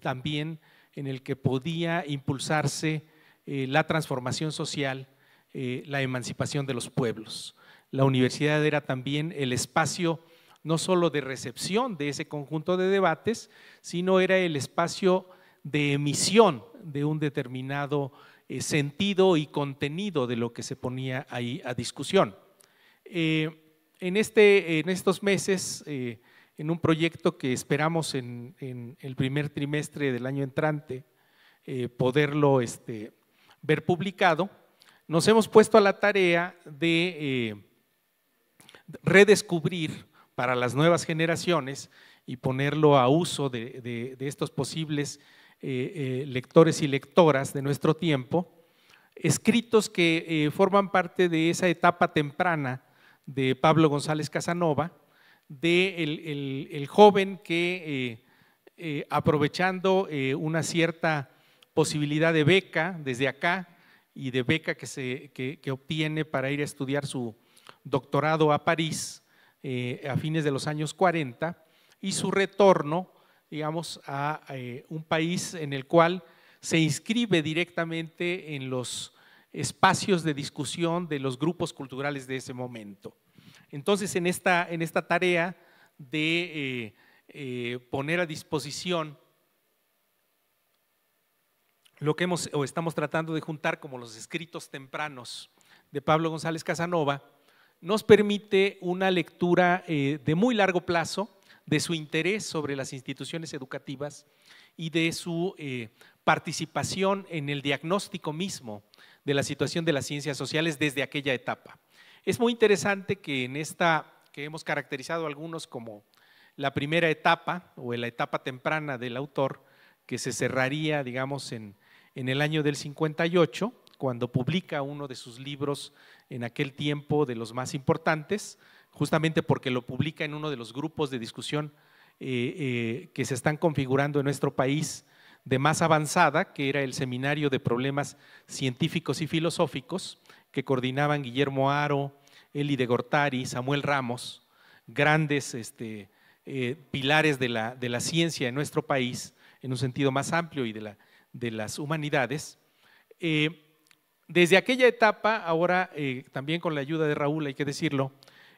G: también en el que podía impulsarse la transformación social eh, la emancipación de los pueblos. La universidad era también el espacio no solo de recepción de ese conjunto de debates, sino era el espacio de emisión de un determinado eh, sentido y contenido de lo que se ponía ahí a discusión. Eh, este, en, estos meses, en un proyecto que esperamos en, el primer trimestre del año entrante poderlo este, ver publicado, nos hemos puesto a la tarea de eh, redescubrir para las nuevas generaciones y ponerlo a uso de, estos posibles eh, eh, lectores y lectoras de nuestro tiempo, escritos que forman parte de esa etapa temprana de Pablo González Casanova, de el joven que aprovechando una cierta posibilidad de beca desde acá, y de beca que, se, obtiene para ir a estudiar su doctorado a París eh, a fines de los años 40 y su retorno, digamos, a eh, un país en el cual se inscribe directamente en los espacios de discusión de los grupos culturales de ese momento. Entonces, en esta, en esta tarea de eh, poner a disposición lo que hemos o estamos tratando de juntar como los escritos tempranos de Pablo González Casanova, nos permite una lectura eh, de muy largo plazo de su interés sobre las instituciones educativas y de su eh, participación en el diagnóstico mismo de la situación de las ciencias sociales desde aquella etapa. Es muy interesante que en esta, que hemos caracterizado algunos como la primera etapa o la etapa temprana del autor, que se cerraría, digamos, en en el año del 58, cuando publica uno de sus libros en aquel tiempo de los más importantes, justamente porque lo publica en uno de los grupos de discusión eh, eh, que se están configurando en nuestro país de más avanzada, que era el Seminario de Problemas Científicos y Filosóficos, que coordinaban Guillermo Aro, Eli de Gortari, Samuel Ramos, grandes este, eh, pilares de la ciencia en nuestro país en un sentido más amplio y de la de las humanidades. Eh, desde aquella etapa, ahora eh, también con la ayuda de Raúl, hay que decirlo,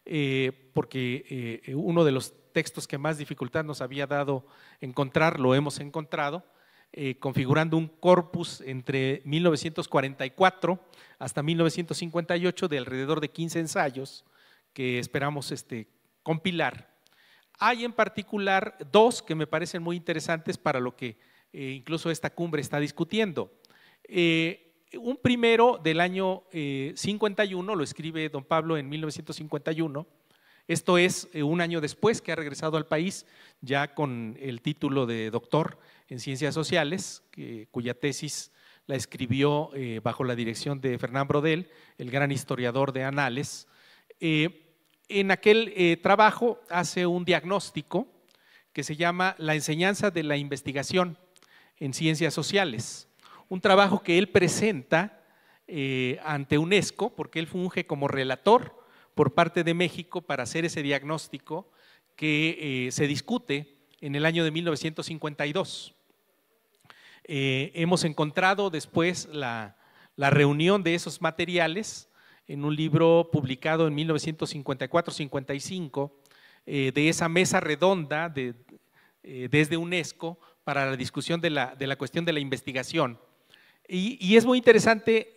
G: eh, porque uno de los textos que más dificultad nos había dado encontrar, lo hemos encontrado, configurando un corpus entre 1944 hasta 1958 de alrededor de 15 ensayos que esperamos este, compilar. Hay en particular dos que me parecen muy interesantes para lo que eh, incluso esta cumbre está discutiendo. Eh, un primero del año 51, eh, lo escribe don Pablo en 1951, esto es un año después que ha regresado al país, ya con el título de doctor en ciencias sociales, cuya tesis la escribió bajo la dirección de Fernán Brodel, el gran historiador de Anales. en aquel trabajo hace un diagnóstico que se llama La enseñanza de la investigación en ciencias sociales. Un trabajo que él presenta eh, ante UNESCO, porque él funge como relator por parte de México para hacer ese diagnóstico que eh, se discute en el año de 1952. Eh, hemos encontrado después la, reunión de esos materiales en un libro publicado en 1954-55 de esa mesa redonda de, desde UNESCO para la discusión de la, cuestión de la investigación. Y, es muy interesante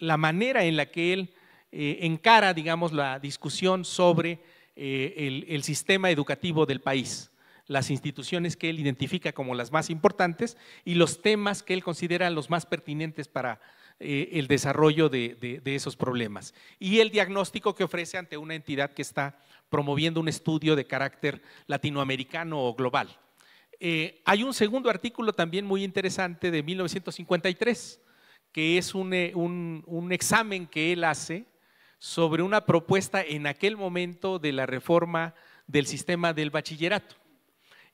G: la manera en la que él eh, encara, digamos, la discusión sobre eh, el, sistema educativo del país las instituciones que él identifica como las más importantes y los temas que él considera los más pertinentes para eh, el desarrollo de, esos problemas. Y el diagnóstico que ofrece ante una entidad que está promoviendo un estudio de carácter latinoamericano o global. Eh, hay un segundo artículo también muy interesante de 1953, que es eh, un, examen que él hace sobre una propuesta en aquel momento de la reforma del sistema del bachillerato.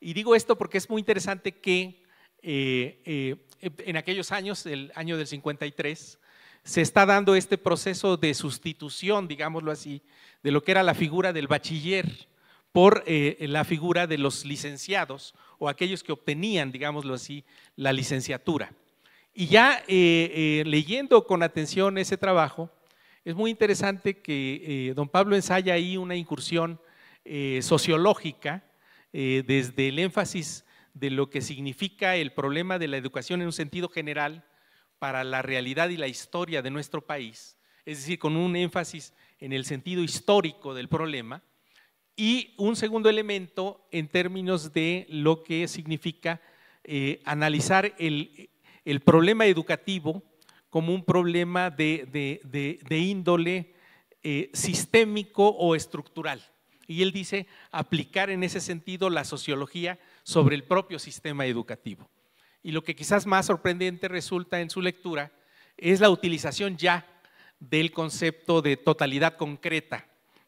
G: Y digo esto porque es muy interesante que eh, en aquellos años, el año del 53, se está dando este proceso de sustitución, digámoslo así, de lo que era la figura del bachiller por la figura de los licenciados o aquellos que obtenían, digámoslo así, la licenciatura. Y ya eh, eh, leyendo con atención ese trabajo, es muy interesante que eh, don Pablo ensaya ahí una incursión sociológica desde el énfasis de lo que significa el problema de la educación en un sentido general para la realidad y la historia de nuestro país, es decir, con un énfasis en el sentido histórico del problema, y un segundo elemento en términos de lo que significa eh, analizar el, problema educativo como un problema de, índole eh, sistémico o estructural. Y él dice aplicar en ese sentido la sociología sobre el propio sistema educativo. Y lo que quizás más sorprendente resulta en su lectura es la utilización ya del concepto de totalidad concreta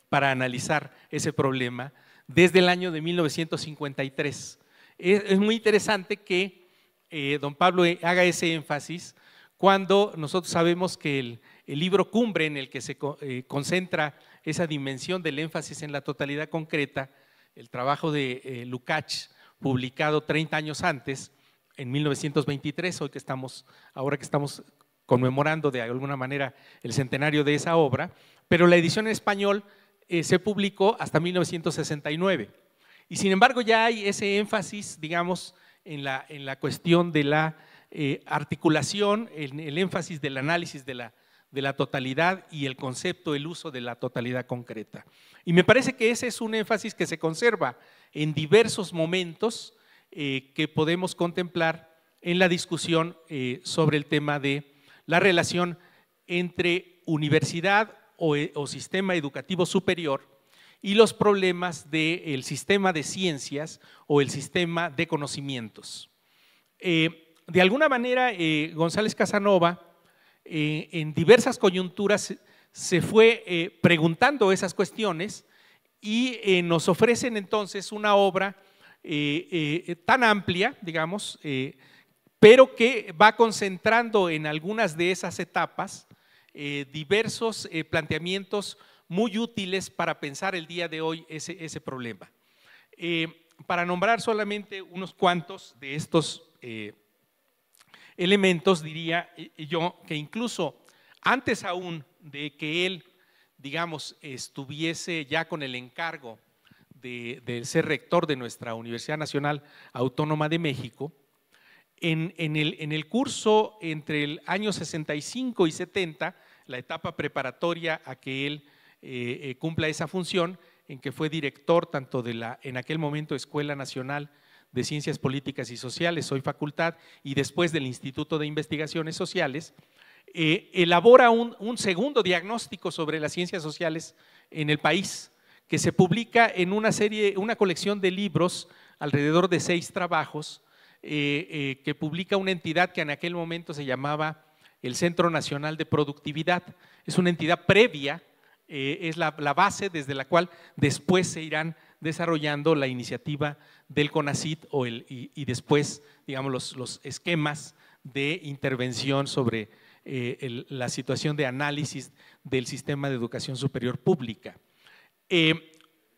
G: para analizar ese problema desde el año de 1953. E, es, muy interesante que eh, don Pablo haga ese énfasis cuando nosotros sabemos que el, libro cumbre en el que se eh, concentra esa dimensión del énfasis en la totalidad concreta, el trabajo de eh, Lukács, publicado 30 años antes, en 1923, hoy que estamos, ahora que estamos conmemorando de alguna manera el centenario de esa obra, pero la edición en español eh, se publicó hasta 1969. Y sin embargo ya hay ese énfasis, digamos, en la, cuestión de la eh, articulación, el énfasis del análisis de la, totalidad y el concepto, el uso de la totalidad concreta. Y me parece que ese es un énfasis que se conserva en diversos momentos eh, que podemos contemplar en la discusión sobre el tema de la relación entre universidad e, o, sistema educativo superior y los problemas del sistema de ciencias o el sistema de conocimientos. Eh, de alguna manera, eh, González Casanova, eh, en diversas coyunturas, se fue preguntando esas cuestiones y nos ofrecen entonces una obra tan amplia, digamos, pero que va concentrando en algunas de esas etapas eh, diversos eh, planteamientos muy útiles para pensar el día de hoy ese, problema. Eh, para nombrar solamente unos cuantos de estos elementos, diría yo que incluso antes aún de que él, digamos, estuviese ya con el encargo de ser rector de nuestra Universidad Nacional Autónoma de México, en, el, curso entre el año 65 y 70, la etapa preparatoria a que él eh, eh, cumpla esa función, en que fue director tanto de la, en aquel momento, Escuela Nacional de Ciencias Políticas y Sociales, hoy facultad, y después del Instituto de Investigaciones Sociales, eh, elabora un, un, segundo diagnóstico sobre las ciencias sociales en el país, que se publica en una serie, una colección de libros, alrededor de seis trabajos, eh, eh, que publica una entidad que en aquel momento se llamaba el Centro Nacional de Productividad. Es una entidad previa, eh, es la, base desde la cual después se irán desarrollando la iniciativa del CONACIT y, después, digamos, los, esquemas de intervención sobre la situación de análisis del sistema de educación superior pública.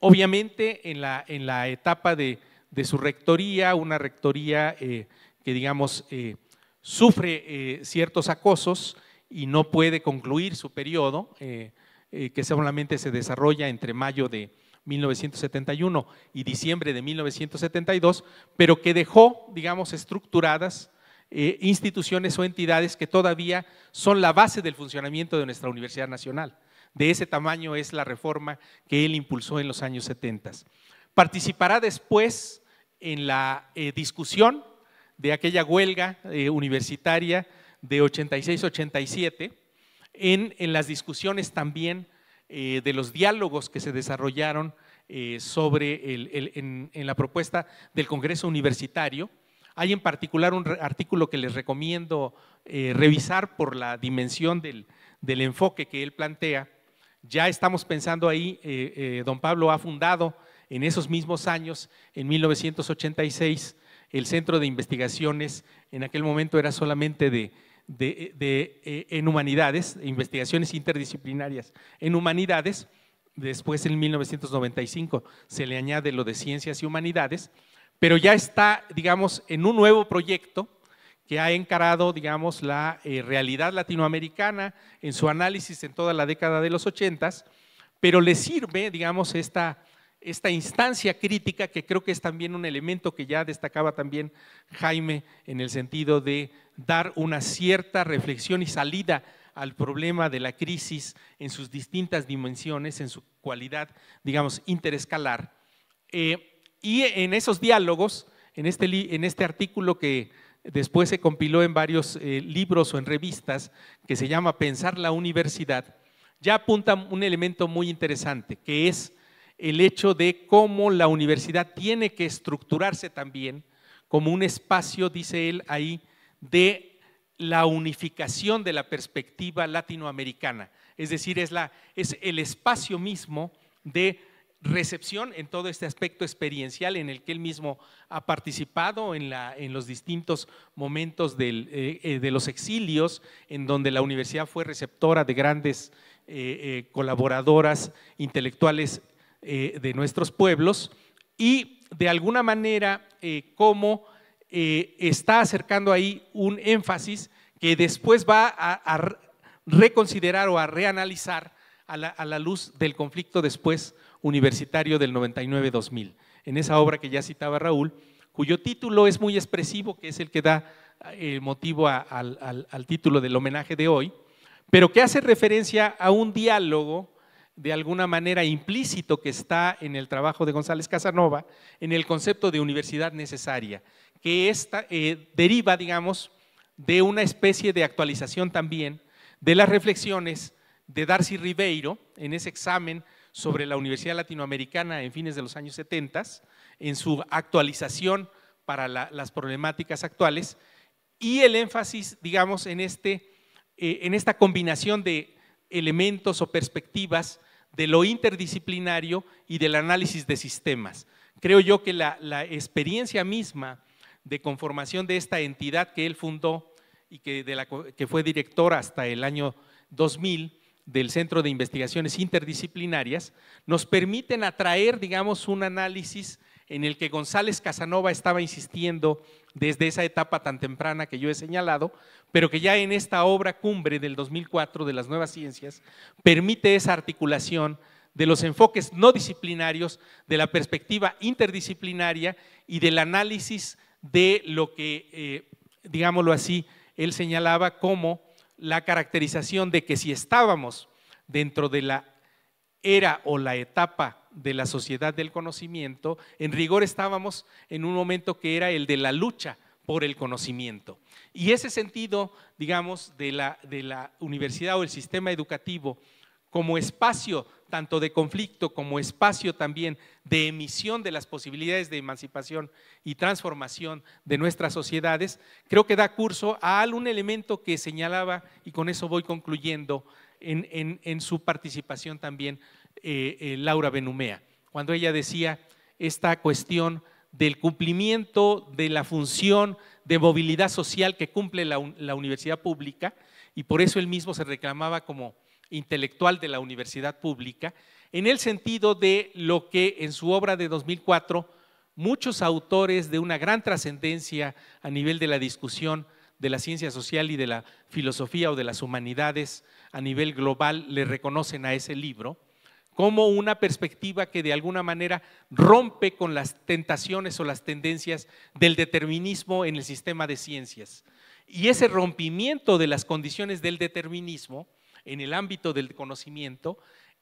G: obviamente, en la etapa de de su rectoría, una rectoría eh, que, digamos, eh, sufre eh, ciertos acosos y no puede concluir su periodo, que solamente se desarrolla entre mayo de 1971 y diciembre de 1972, pero que dejó, digamos, estructuradas instituciones o entidades que todavía son la base del funcionamiento de nuestra Universidad Nacional. De ese tamaño es la reforma que él impulsó en los años 70. Participará después en la eh, discusión de aquella huelga eh, universitaria de 86-87, en, las discusiones también eh, de los diálogos que se desarrollaron sobre en, la propuesta del Congreso Universitario. Hay en particular un artículo que les recomiendo revisar por la dimensión del, enfoque que él plantea. Ya estamos pensando ahí, don Pablo ha fundado en esos mismos años, en 1986, el Centro de Investigaciones, en aquel momento era solamente de, eh, en humanidades, investigaciones interdisciplinarias en humanidades, después en 1995 se le añade lo de ciencias y humanidades, pero ya está, digamos, en un nuevo proyecto que ha encarado, digamos, la eh, realidad latinoamericana en su análisis en toda la década de los ochentas, pero le sirve, digamos, esta, esta instancia crítica que creo que es también un elemento que ya destacaba también Jaime en el sentido de dar una cierta reflexión y salida al problema de la crisis en sus distintas dimensiones, en su cualidad, digamos, interescalar. Eh, y en esos diálogos, este en este, artículo que después se compiló en varios eh, libros o en revistas, que se llama Pensar la Universidad, ya apunta un elemento muy interesante, que es el hecho de cómo la universidad tiene que estructurarse también como un espacio, dice él ahí, de la unificación de la perspectiva latinoamericana. Es decir, es, el espacio mismo de recepción en todo este aspecto experiencial en el que él mismo ha participado en, los distintos momentos eh, eh, de los exilios, en donde la universidad fue receptora de grandes eh, colaboradoras intelectuales eh, de nuestros pueblos y de alguna manera eh, cómo eh, está acercando ahí un énfasis que después va a, reconsiderar o a reanalizar a la, luz del conflicto después universitario del 99-2000, en esa obra que ya citaba Raúl, cuyo título es muy expresivo, que es el que da motivo al título del homenaje de hoy, pero que hace referencia a un diálogo de alguna manera implícito que está en el trabajo de González Casanova, en el concepto de universidad necesaria, que esta, eh, deriva, digamos, de una especie de actualización también de las reflexiones de Darcy Ribeiro en ese examen sobre la Universidad Latinoamericana en fines de los años 70, en su actualización para las problemáticas actuales, y el énfasis, digamos, en, este, eh, en esta combinación de elementos o perspectivas de lo interdisciplinario y del análisis de sistemas. Creo yo que la, experiencia misma de conformación de esta entidad que él fundó y que, fue director hasta el año 2000 del Centro de Investigaciones Interdisciplinarias, nos permiten atraer, digamos, un análisis en el que González Casanova estaba insistiendo desde esa etapa tan temprana que yo he señalado, pero que ya en esta obra cumbre del 2004 de las nuevas ciencias permite esa articulación de los enfoques no disciplinarios, de la perspectiva interdisciplinaria y del análisis de lo que, eh, digámoslo así, él señalaba como la caracterización de que si estábamos dentro de la era o la etapa de la sociedad del conocimiento, en rigor estábamos en un momento que era el de la lucha por el conocimiento. Y ese sentido, digamos, de la, universidad o el sistema educativo como espacio tanto de conflicto como espacio también de emisión de las posibilidades de emancipación y transformación de nuestras sociedades, creo que da curso a algún elemento que señalaba, y con eso voy concluyendo, en su participación también eh, eh, Laura Benumea, cuando ella decía esta cuestión del cumplimiento de la función de movilidad social que cumple la universidad pública, y por eso él mismo se reclamaba como intelectual de la universidad pública, en el sentido de lo que en su obra de 2004 muchos autores de una gran trascendencia a nivel de la discusión de la ciencia social y de la filosofía o de las humanidades a nivel global le reconocen a ese libro, como una perspectiva que de alguna manera rompe con las tentaciones o las tendencias del determinismo en el sistema de ciencias. Y ese rompimiento de las condiciones del determinismo en el ámbito del conocimiento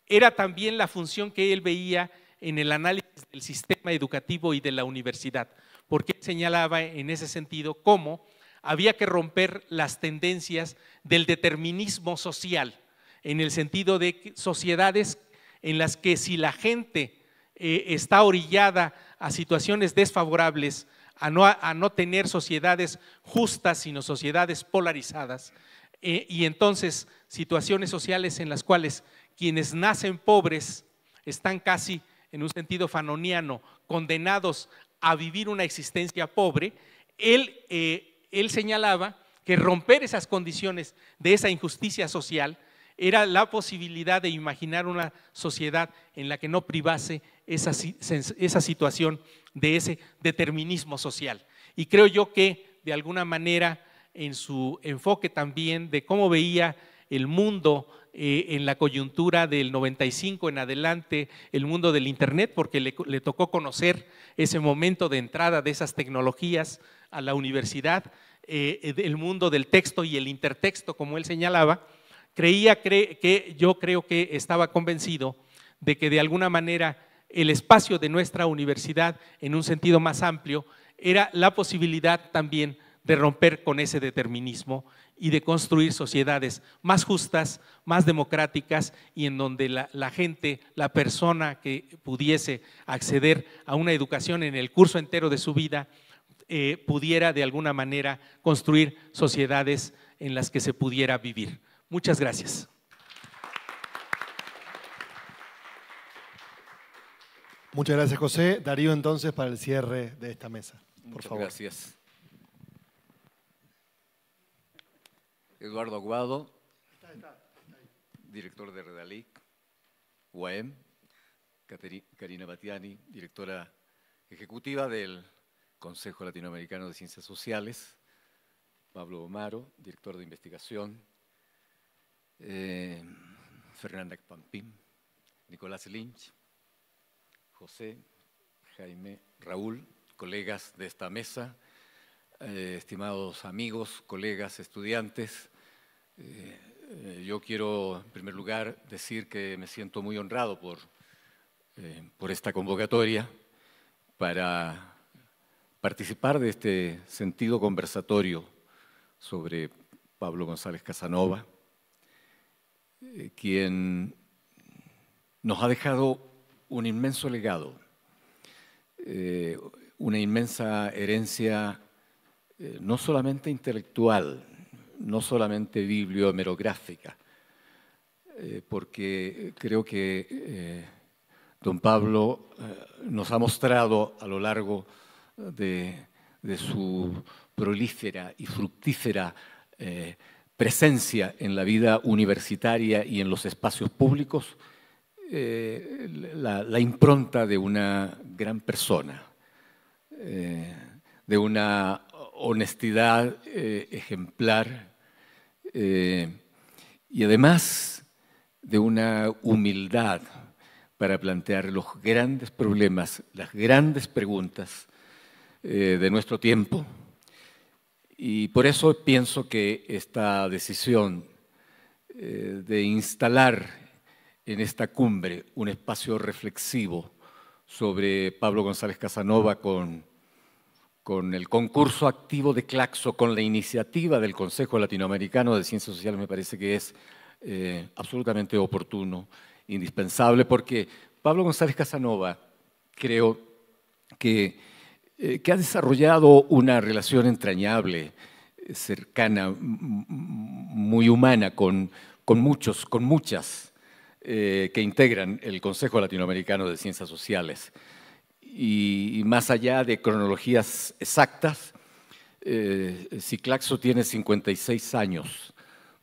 G: era también la función que él veía en el análisis del sistema educativo y de la universidad, porque señalaba en ese sentido cómo había que romper las tendencias del determinismo social, en el sentido de sociedades en las que si la gente eh, está orillada a situaciones desfavorables, a no, tener sociedades justas, sino sociedades polarizadas, eh, y entonces situaciones sociales en las cuales quienes nacen pobres están casi en un sentido fanoniano, condenados a vivir una existencia pobre, él eh, señalaba que romper esas condiciones de esa injusticia social era la posibilidad de imaginar una sociedad en la que no privase esa, situación de ese determinismo social. Y creo yo que, de alguna manera, en su enfoque también de cómo veía el mundo eh, en la coyuntura del 95 en adelante, el mundo del Internet, porque le, tocó conocer ese momento de entrada de esas tecnologías a la universidad, eh, el mundo del texto y el intertexto, como él señalaba, creía que yo creo que estaba convencido de que de alguna manera el espacio de nuestra universidad en un sentido más amplio era la posibilidad también de romper con ese determinismo y de construir sociedades más justas, más democráticas y en donde la, gente, la persona que pudiese acceder a una educación en el curso entero de su vida, eh, pudiera de alguna manera construir sociedades en las que se pudiera vivir.
A: Muchas gracias. Muchas gracias, José. Darío, entonces, para el cierre de esta mesa. Por Muchas favor.
H: Gracias. Eduardo Aguado, director de Redalic, UAM, e Karina Batiani, directora ejecutiva del Consejo Latinoamericano de Ciencias Sociales, Pablo Omaro, director de investigación eh, Fernanda Pampín, Nicolás Lynch, José, Jaime, Raúl, colegas de esta mesa, eh, estimados amigos, colegas, estudiantes. Eh, yo quiero, en primer lugar, decir que me siento muy honrado por, por esta convocatoria para participar de este sentido conversatorio sobre Pablo González Casanova eh, quien nos ha dejado un inmenso legado, eh, una inmensa herencia eh, no solamente intelectual, no solamente bibliomerográfica, porque creo que don Pablo nos ha mostrado a lo largo de, su prolífera y fructífera presencia en la vida universitaria y en los espacios públicos eh, la, impronta de una gran persona, eh, de una honestidad eh, ejemplar y además de una humildad para plantear los grandes problemas, las grandes preguntas de nuestro tiempo y por eso pienso que esta decisión eh, de instalar en esta cumbre un espacio reflexivo sobre Pablo González Casanova con, el concurso activo de Claxo, con la iniciativa del Consejo Latinoamericano de Ciencias Sociales, me parece que es eh, absolutamente oportuno, indispensable, porque Pablo González Casanova creo que eh, que ha desarrollado una relación entrañable, eh, cercana, muy humana con, con muchos, con muchas eh, que integran el Consejo Latinoamericano de Ciencias Sociales. Y, más allá de cronologías exactas, Ciclaxo tiene 56 años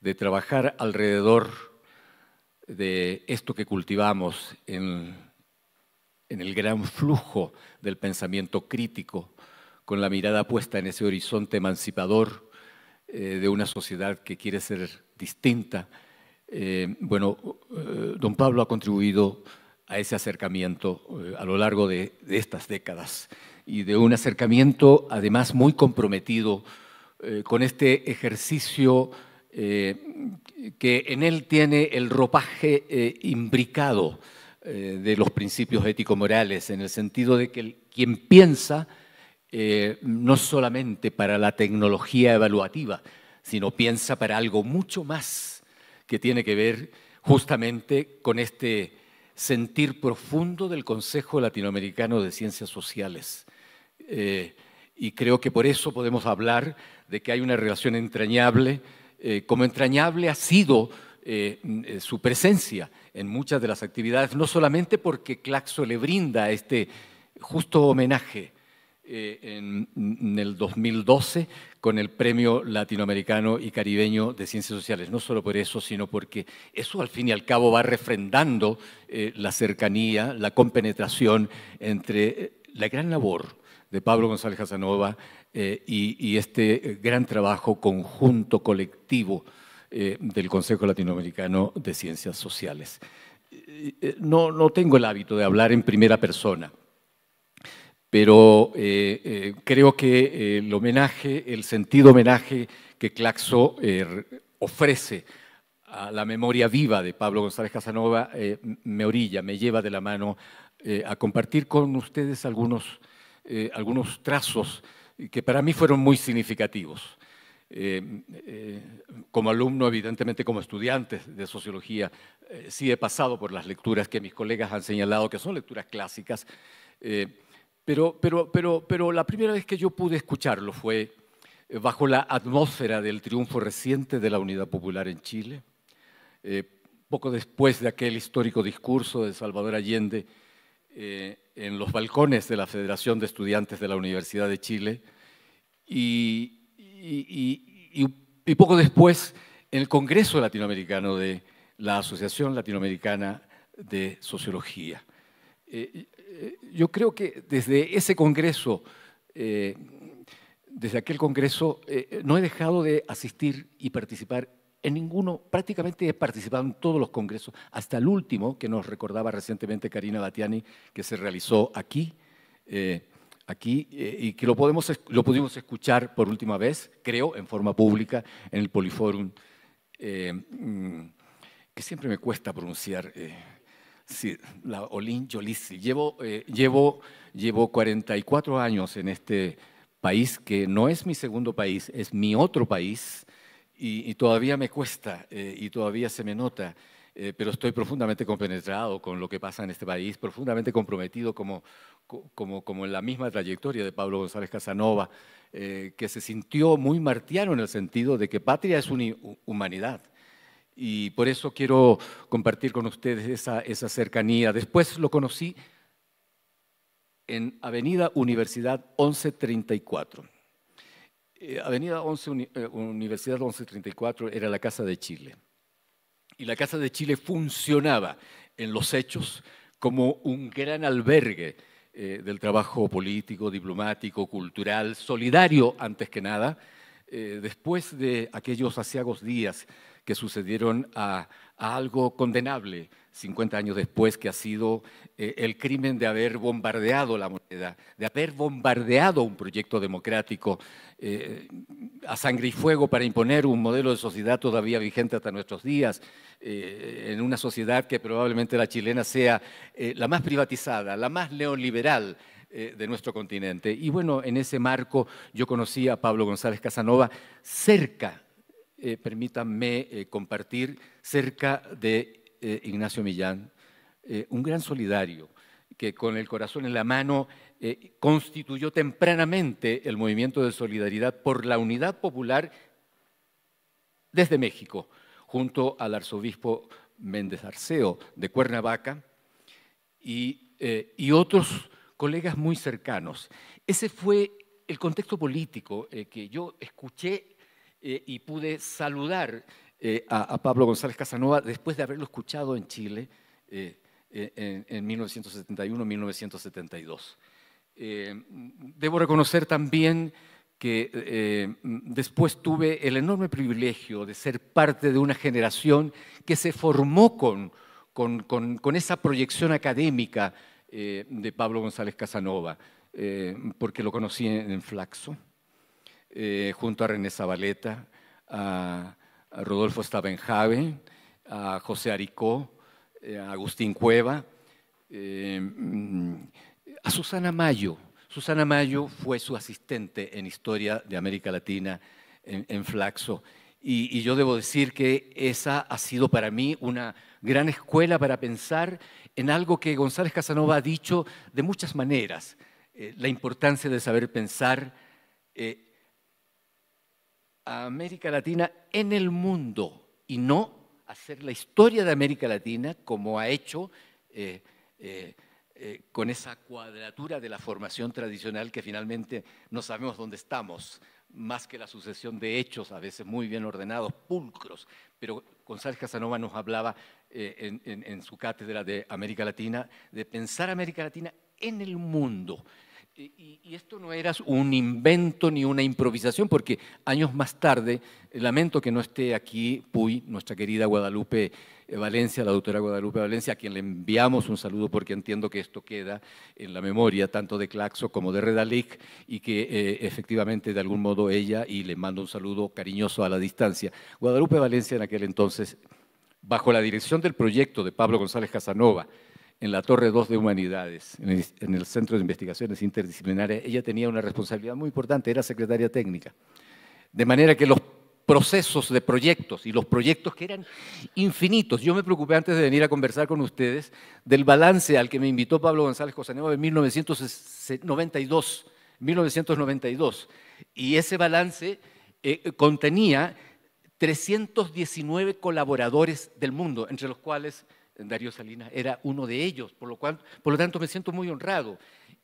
H: de trabajar alrededor de esto que cultivamos en en el gran flujo del pensamiento crítico, con la mirada puesta en ese horizonte emancipador eh, de una sociedad que quiere ser distinta. Eh, bueno, eh, don Pablo ha contribuido a ese acercamiento a lo largo de, estas décadas y de un acercamiento además muy comprometido con este ejercicio que en él tiene el ropaje imbricado eh, de los principios ético-morales, en el sentido de que quien piensa eh, no solamente para la tecnología evaluativa, sino piensa para algo mucho más que tiene que ver justamente con este sentir profundo del Consejo Latinoamericano de Ciencias Sociales. Eh, y creo que por eso podemos hablar de que hay una relación entrañable, como entrañable ha sido su presencia en muchas de las actividades, no solamente porque Claxo le brinda este justo homenaje eh, en, el 2012 con el Premio Latinoamericano y Caribeño de Ciencias Sociales, no solo por eso, sino porque eso al fin y al cabo va refrendando eh, la cercanía, la compenetración entre eh, la gran labor de Pablo González Casanova y, este gran trabajo conjunto, colectivo, eh, del Consejo Latinoamericano de Ciencias Sociales. Eh, eh, no, tengo el hábito de hablar en primera persona, pero creo que el homenaje, el sentido homenaje que Claxo ofrece a la memoria viva de Pablo González Casanova me orilla, me lleva de la mano a compartir con ustedes algunos, algunos trazos que para mí fueron muy significativos. Eh, eh, como alumno, evidentemente como estudiante de sociología, eh, sí he pasado por las lecturas que mis colegas han señalado, que son lecturas clásicas, pero, pero, pero, pero la primera vez que yo pude escucharlo fue bajo la atmósfera del triunfo reciente de la Unidad Popular en Chile, poco después de aquel histórico discurso de Salvador Allende en los balcones de la Federación de Estudiantes de la Universidad de Chile, y, y, poco después en el Congreso Latinoamericano de la Asociación Latinoamericana de Sociología. Eh, eh, yo creo que desde ese Congreso, eh, desde aquel Congreso, no he dejado de asistir y participar en ninguno, prácticamente he participado en todos los congresos, hasta el último que nos recordaba recientemente Karina Batiani, que se realizó aquí aquí eh, y que lo, podemos, lo pudimos escuchar por última vez, creo, en forma pública, en el Poliforum, eh, mm, que siempre me cuesta pronunciar, eh, la Olin Yolisi. Llevo, llevo, llevo 44 años en este país, que no es mi segundo país, es mi otro país, y todavía me cuesta, y todavía se me nota. Eh, pero estoy profundamente compenetrado con lo que pasa en este país, profundamente comprometido como, en la misma trayectoria de Pablo González Casanova, eh, que se sintió muy martiano en el sentido de que patria es una humanidad. Y por eso quiero compartir con ustedes esa, cercanía. Después lo conocí en Avenida Universidad 1134. Eh, Avenida 11, Universidad 1134 era la Casa de Chile. Y la Casa de Chile funcionaba en los hechos como un gran albergue eh, del trabajo político, diplomático, cultural, solidario antes que nada, eh, después de aquellos aciagos días que sucedieron a, algo condenable 50 años después, que ha sido eh, el crimen de haber bombardeado la moneda, de haber bombardeado un proyecto democrático eh, a sangre y fuego para imponer un modelo de sociedad todavía vigente hasta nuestros días, eh, en una sociedad que probablemente la chilena sea eh, la más privatizada, la más neoliberal de nuestro continente. Y bueno, en ese marco yo conocí a Pablo González Casanova cerca, permítanme compartir, cerca de Ignacio Millán, un gran solidario que con el corazón en la mano eh, constituyó tempranamente el movimiento de solidaridad por la unidad popular desde México, junto al arzobispo Méndez Arceo de Cuernavaca y, eh, otros colegas muy cercanos. Ese fue el contexto político eh, que yo escuché y pude saludar a, Pablo González Casanova después de haberlo escuchado en Chile en, en 1971-1972. Eh, debo reconocer también que eh, después tuve el enorme privilegio de ser parte de una generación que se formó con, con, esa proyección académica eh, de Pablo González Casanova, porque lo conocí en, Flaxo, junto a René Zabaleta, a, Rodolfo Stavenhagen, a José Aricó, a Agustín Cueva a Susana Mayo. Susana Mayo fue su asistente en Historia de América Latina en, Flaxo. Y, yo debo decir que esa ha sido para mí una gran escuela para pensar en algo que González Casanova ha dicho de muchas maneras, eh, la importancia de saber pensar eh, a América Latina en el mundo y no hacer la historia de América Latina como ha hecho eh, eh, con esa cuadratura de la formación tradicional que finalmente no sabemos dónde estamos, más que la sucesión de hechos, a veces muy bien ordenados, pulcros. Pero González Casanova nos hablaba eh, en su cátedra de América Latina de pensar América Latina en el mundo y, esto no era un invento ni una improvisación, porque años más tarde, eh, lamento que no esté aquí Puy, nuestra querida Guadalupe eh, Valencia, la doctora Guadalupe Valencia, a quien le enviamos un saludo porque entiendo que esto queda en la memoria tanto de Claxo como de Redalic y que eh, efectivamente de algún modo ella, y le mando un saludo cariñoso a la distancia. Guadalupe Valencia en aquel entonces, bajo la dirección del proyecto de Pablo González Casanova, en la Torre 2 de Humanidades, en el, Centro de Investigaciones Interdisciplinarias. Ella tenía una responsabilidad muy importante, era secretaria técnica. De manera que los procesos de proyectos y los proyectos que eran infinitos. Yo me preocupé antes de venir a conversar con ustedes del balance al que me invitó Pablo González nueva en 1992, 1992. Y ese balance eh, contenía 319 colaboradores del mundo, entre los cuales Darío Salinas era uno de ellos, por lo, cual, por lo tanto me siento muy honrado.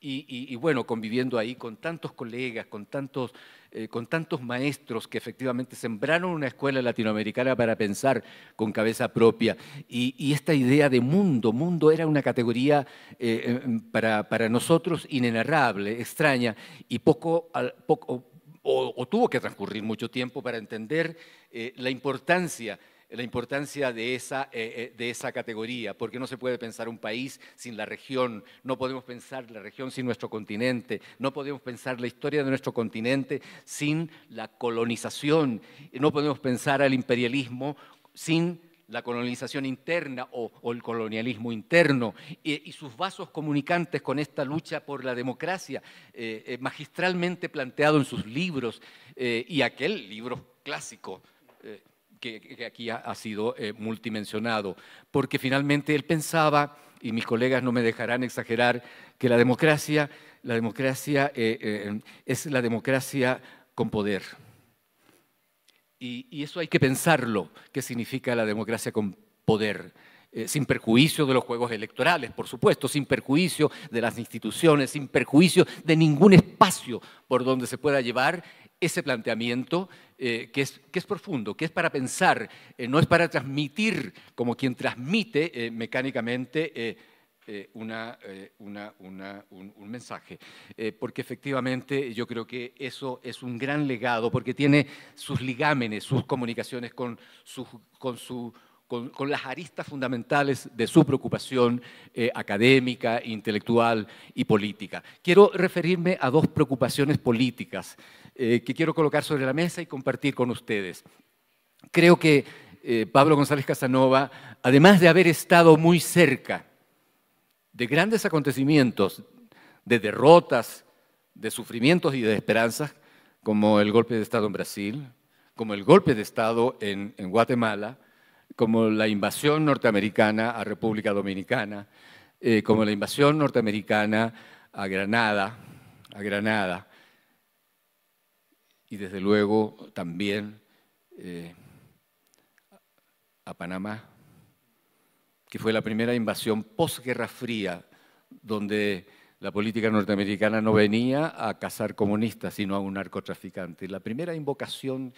H: Y, bueno, conviviendo ahí con tantos colegas, con tantos, eh, con tantos maestros que efectivamente sembraron una escuela latinoamericana para pensar con cabeza propia. Y, esta idea de mundo, mundo era una categoría eh, em, para, nosotros inenarrable, extraña y poco, poco o, tuvo que transcurrir mucho tiempo para entender eh, la importancia la importancia de esa, eh, eh, de esa categoría, porque no se puede pensar un país sin la región, no podemos pensar la región sin nuestro continente, no podemos pensar la historia de nuestro continente sin la colonización, no podemos pensar al imperialismo sin la colonización interna o, el colonialismo interno y, sus vasos comunicantes con esta lucha por la democracia, eh, magistralmente planteado en sus libros y aquel libro clásico que, aquí ha, sido eh, multimensionado, porque finalmente él pensaba, y mis colegas no me dejarán exagerar, que la democracia, la democracia eh, eh, es la democracia con poder. Y, eso hay que pensarlo, qué significa la democracia con poder. Eh, sin perjuicio de los juegos electorales, por supuesto, sin perjuicio de las instituciones, sin perjuicio de ningún espacio por donde se pueda llevar ese planteamiento eh, que, es, que, es, profundo, que es para pensar, eh, no es para transmitir como quien transmite eh, mecánicamente un, mensaje. porque efectivamente yo creo que eso es un gran legado, porque tiene sus ligámenes, sus comunicaciones con su, con su con, las aristas fundamentales de su preocupación eh, académica, intelectual y política. Quiero referirme a dos preocupaciones políticas eh, que quiero colocar sobre la mesa y compartir con ustedes. Creo que eh, Pablo González Casanova, además de haber estado muy cerca de grandes acontecimientos, de derrotas, de sufrimientos y de esperanzas, como el golpe de Estado en Brasil, como el golpe de Estado en Guatemala, como la invasión norteamericana a República Dominicana, eh, como la invasión norteamericana a Granada, a Granada, y desde luego también eh, a Panamá, que fue la primera invasión posguerra fría, donde la política norteamericana no venía a cazar comunistas, sino a un narcotraficante. La primera invocación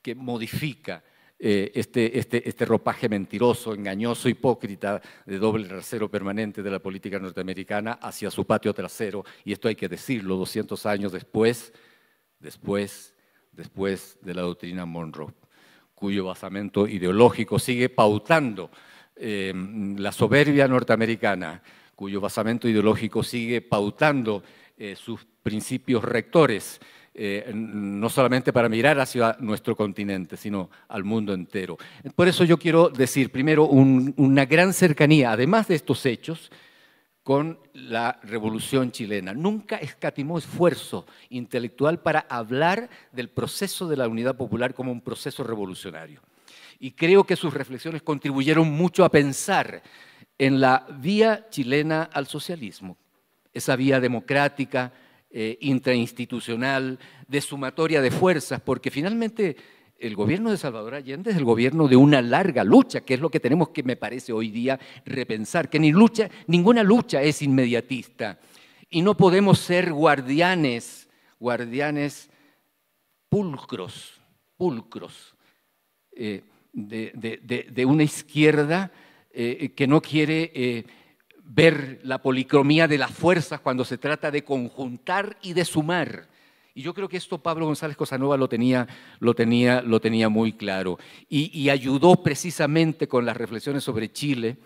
H: que modifica eh, este, este, este ropaje mentiroso, engañoso, hipócrita de doble rasero permanente de la política norteamericana hacia su patio trasero. Y esto hay que decirlo 200 años después, después, después de la doctrina Monroe, cuyo basamento ideológico sigue pautando eh, la soberbia norteamericana, cuyo basamento ideológico sigue pautando eh, sus principios rectores eh, no solamente para mirar hacia nuestro continente, sino al mundo entero. Por eso yo quiero decir, primero, una gran cercanía, además de estos hechos, con la revolución chilena. Nunca escatimó esfuerzo intelectual para hablar del proceso de la unidad popular como un proceso revolucionario. Y creo que sus reflexiones contribuyeron mucho a pensar en la vía chilena al socialismo, esa vía democrática, eh, intrainstitucional, de sumatoria de fuerzas, porque finalmente el gobierno de Salvador Allende es el gobierno de una larga lucha, que es lo que tenemos que, me parece, hoy día repensar, que ninguna lucha es inmediatista y no podemos ser guardianes, guardianes pulcros, pulcros eh, de, una izquierda eh, que no quiere ver la policromía de las fuerzas cuando se trata de conjuntar y de sumar. Y yo creo que esto Pablo González Cosanova lo tenía, lo tenía, lo tenía muy claro. Y, ayudó precisamente con las reflexiones sobre Chile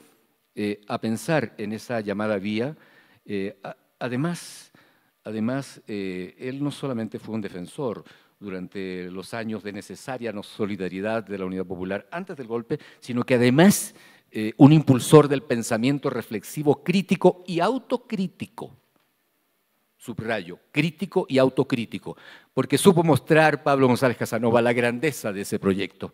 H: eh, a pensar en esa llamada vía. Eh, además, además eh, él no solamente fue un defensor durante los años de necesaria solidaridad de la Unidad Popular antes del golpe, sino que además eh, un impulsor del pensamiento reflexivo crítico y autocrítico. Subrayo, crítico y autocrítico, porque supo mostrar Pablo González Casanova la grandeza de ese proyecto,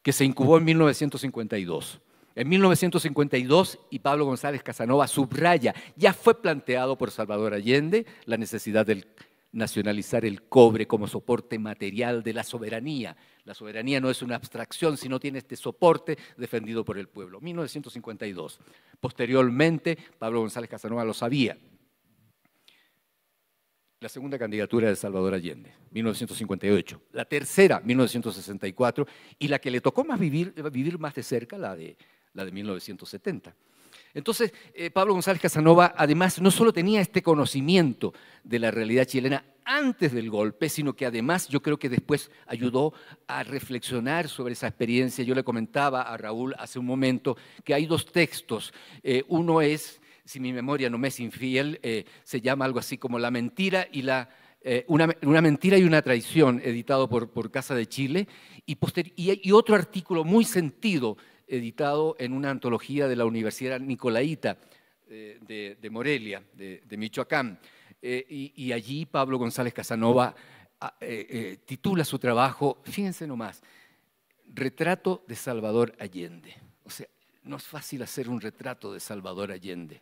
H: que se incubó en 1952. En 1952, y Pablo González Casanova subraya, ya fue planteado por Salvador Allende la necesidad del nacionalizar el cobre como soporte material de la soberanía. La soberanía no es una abstracción, sino tiene este soporte defendido por el pueblo. 1952. Posteriormente, Pablo González Casanova lo sabía. La segunda candidatura de Salvador Allende, 1958. La tercera, 1964. Y la que le tocó más vivir, vivir más de cerca, la de, la de 1970. Entonces, eh, Pablo González Casanova, además, no solo tenía este conocimiento de la realidad chilena antes del golpe, sino que además yo creo que después ayudó a reflexionar sobre esa experiencia. Yo le comentaba a Raúl hace un momento que hay dos textos. Eh, uno es, si mi memoria no me es infiel, eh, se llama algo así como La mentira y Una, mentira y una traición, editado por, por Casa de Chile, y otro artículo muy sentido editado en una antología de la Universidad Nicolaita eh, de, Morelia, de, Michoacán. Eh, y, allí Pablo González Casanova ah, eh, titula su trabajo, fíjense nomás, Retrato de Salvador Allende. O sea, no es fácil hacer un retrato de Salvador Allende.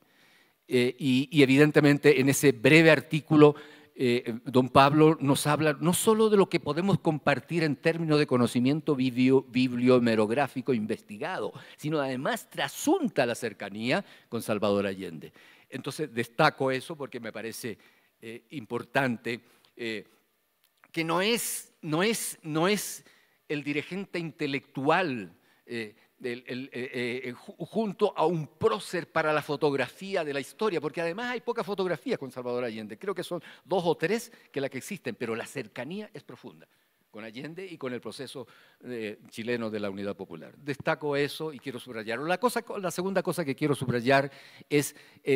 H: y, evidentemente en ese breve artículo eh, eh, don Pablo nos habla no solo de lo que podemos compartir en términos de conocimiento bibliomerográfico investigado, sino además trasunta la cercanía con Salvador Allende. Entonces destaco eso porque me parece eh, importante que no es, no, es, no es el dirigente intelectual eh, eh, eh, junto a un prócer para la fotografía de la historia, porque además hay pocas fotografías con Salvador Allende, creo que son dos o tres que las que existen, pero la cercanía es profunda con Allende y con el proceso chileno de la Unidad Popular. Destaco eso y quiero subrayarlo. La, segunda cosa que quiero subrayar es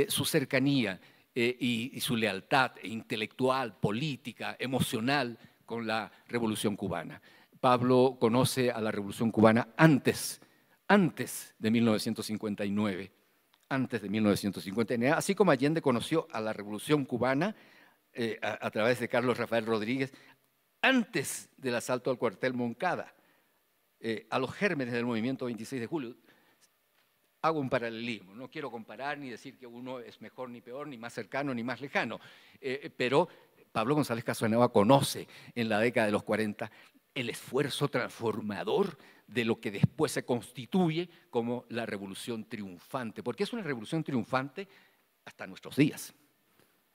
H: su cercanía y, su lealtad intelectual, política, emocional con la Revolución cubana. Pablo conoce a la Revolución cubana antes antes de 1959, antes de 1959, así como Allende conoció a la Revolución Cubana eh, a, través de Carlos Rafael Rodríguez, antes del asalto al cuartel Moncada, eh, a los gérmenes del movimiento 26 de julio. Hago un paralelismo, no quiero comparar ni decir que uno es mejor ni peor, ni más cercano ni más lejano, eh, pero Pablo González Casanova conoce en la década de los 40 el esfuerzo transformador de lo que después se constituye como la revolución triunfante, porque es una revolución triunfante hasta nuestros días.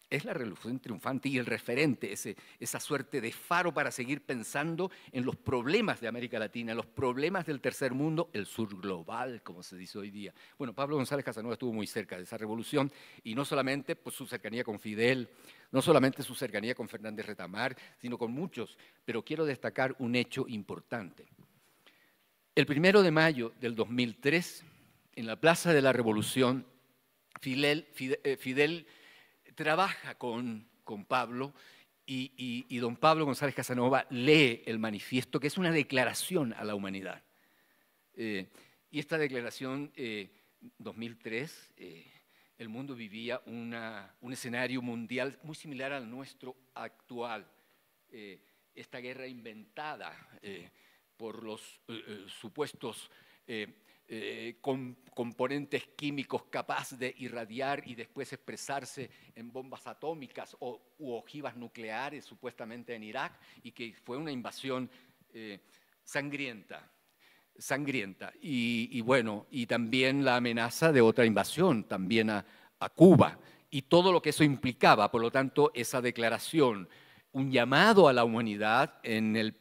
H: Es la revolución triunfante y el referente, ese, esa suerte de faro para seguir pensando en los problemas de América Latina, los problemas del tercer mundo, el sur global, como se dice hoy día. Bueno, Pablo González Casanova estuvo muy cerca de esa revolución y no solamente por pues, su cercanía con Fidel, no solamente su cercanía con Fernández Retamar, sino con muchos. Pero quiero destacar un hecho importante. El primero de mayo del 2003, en la Plaza de la Revolución, Fidel, eh, trabaja con, Pablo y, don Pablo González Casanova lee el manifiesto, que es una declaración a la humanidad. Eh, y esta declaración, 2003, eh, el mundo vivía un escenario mundial muy similar al nuestro actual. esta guerra inventada por los eh, eh, supuestos eh, componentes químicos capaces de irradiar y después expresarse en bombas atómicas o, u ojivas nucleares, supuestamente en Irak, y que fue una invasión sangrienta. Sangrienta. Y, bueno, y también la amenaza de otra invasión, también a Cuba, y todo lo que eso implicaba. Por lo tanto, esa declaración, un llamado a la humanidad en el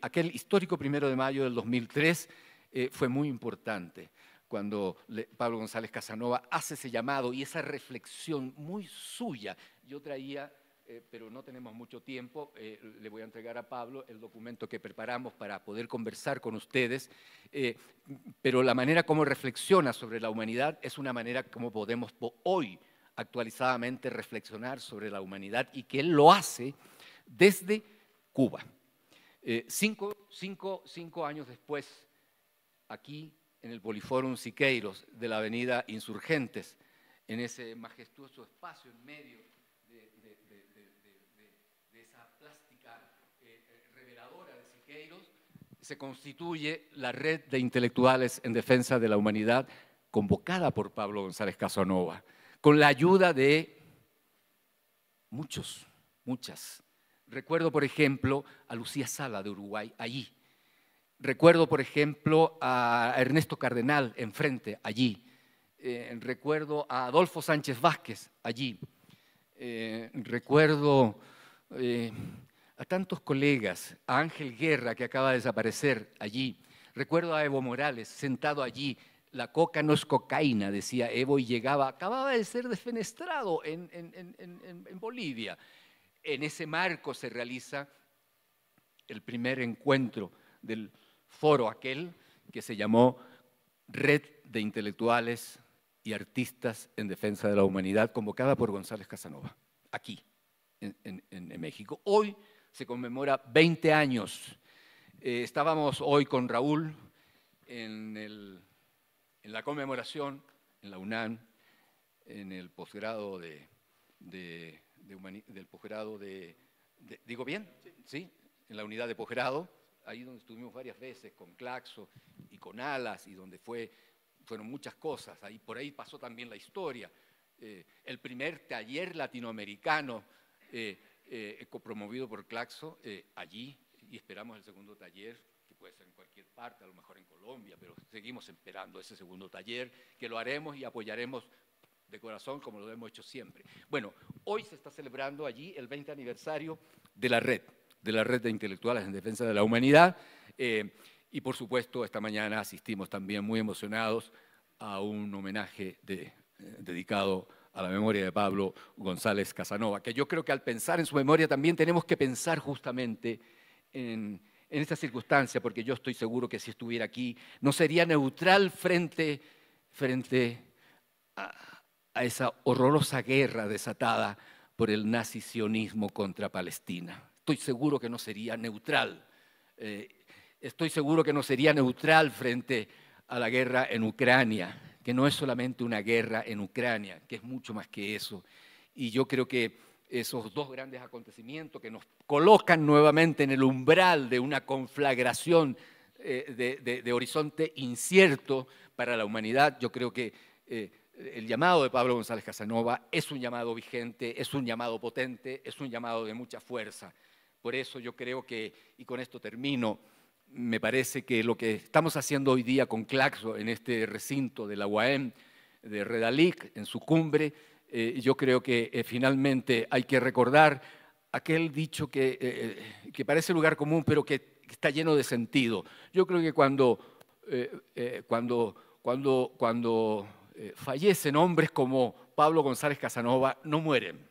H: aquel histórico primero de mayo del 2003 eh, fue muy importante cuando Pablo González Casanova hace ese llamado y esa reflexión muy suya. Yo traía, eh, pero no tenemos mucho tiempo, eh, le voy a entregar a Pablo el documento que preparamos para poder conversar con ustedes, pero la manera como reflexiona sobre la humanidad es una manera como podemos hoy actualizadamente reflexionar sobre la humanidad y que él lo hace desde Cuba. Eh, cinco, cinco, años después, aquí en el Poliforum Siqueiros de la avenida Insurgentes, en ese majestuoso espacio en medio de, esa plástica eh, reveladora de Siqueiros, se constituye la red de intelectuales en defensa de la humanidad convocada por Pablo González Casanova, con la ayuda de muchos, muchas Recuerdo, por ejemplo, a Lucía Sala de Uruguay, allí. Recuerdo, por ejemplo, a Ernesto Cardenal, enfrente, allí. Eh, recuerdo a Adolfo Sánchez Vázquez, allí. Eh, recuerdo eh, a tantos colegas, a Ángel Guerra, que acaba de desaparecer, allí. Recuerdo a Evo Morales, sentado allí. La coca no es cocaína, decía Evo, y llegaba, acababa de ser desfenestrado en Bolivia en ese marco se realiza el primer encuentro del foro aquel que se llamó Red de Intelectuales y Artistas en Defensa de la Humanidad, convocada por González Casanova, aquí, en, México. Hoy se conmemora 20 años. Eh, estábamos hoy con Raúl en, la conmemoración en la UNAM, en el posgrado de de del posgrado de, ¿Digo bien? Sí. En la unidad de posgrado, ahí donde estuvimos varias veces con Claxo y con Alas y donde fue, fueron muchas cosas. Ahí, por ahí pasó también la historia. Eh, el primer taller latinoamericano eh, eh, promovido por Claxo allí y esperamos el segundo taller que puede ser en cualquier parte, a lo mejor en Colombia, pero seguimos esperando ese segundo taller, que lo haremos y apoyaremos de corazón como lo hemos hecho siempre. Bueno, Hoy se está celebrando allí el 20 aniversario de la red, de la red de intelectuales en defensa de la humanidad. Eh, y por supuesto, esta mañana asistimos también muy emocionados a un homenaje eh, dedicado a la memoria de Pablo González Casanova, que yo creo que al pensar en su memoria también tenemos que pensar justamente en, esta circunstancia, porque yo estoy seguro que si estuviera aquí no sería neutral frente, frente a a esa horrorosa guerra desatada por el nazisionismo contra Palestina. Estoy seguro que no sería neutral. Eh, estoy seguro que no sería neutral frente a la guerra en Ucrania, que no es solamente una guerra en Ucrania, que es mucho más que eso. Y yo creo que esos dos grandes acontecimientos que nos colocan nuevamente en el umbral de una conflagración eh, de, horizonte incierto para la humanidad, yo creo que... Eh, el llamado de Pablo González Casanova es un llamado vigente, es un llamado potente, es un llamado de mucha fuerza. Por eso yo creo que, y con esto termino, me parece que lo que estamos haciendo hoy día con Claxo en este recinto de la UAM, de Redalic, en su cumbre, eh, yo creo que eh, finalmente hay que recordar aquel dicho que, eh, que parece lugar común, pero que está lleno de sentido. Yo creo que cuando, cuando, cuando, cuando eh, fallecen, hombres como Pablo González Casanova no mueren.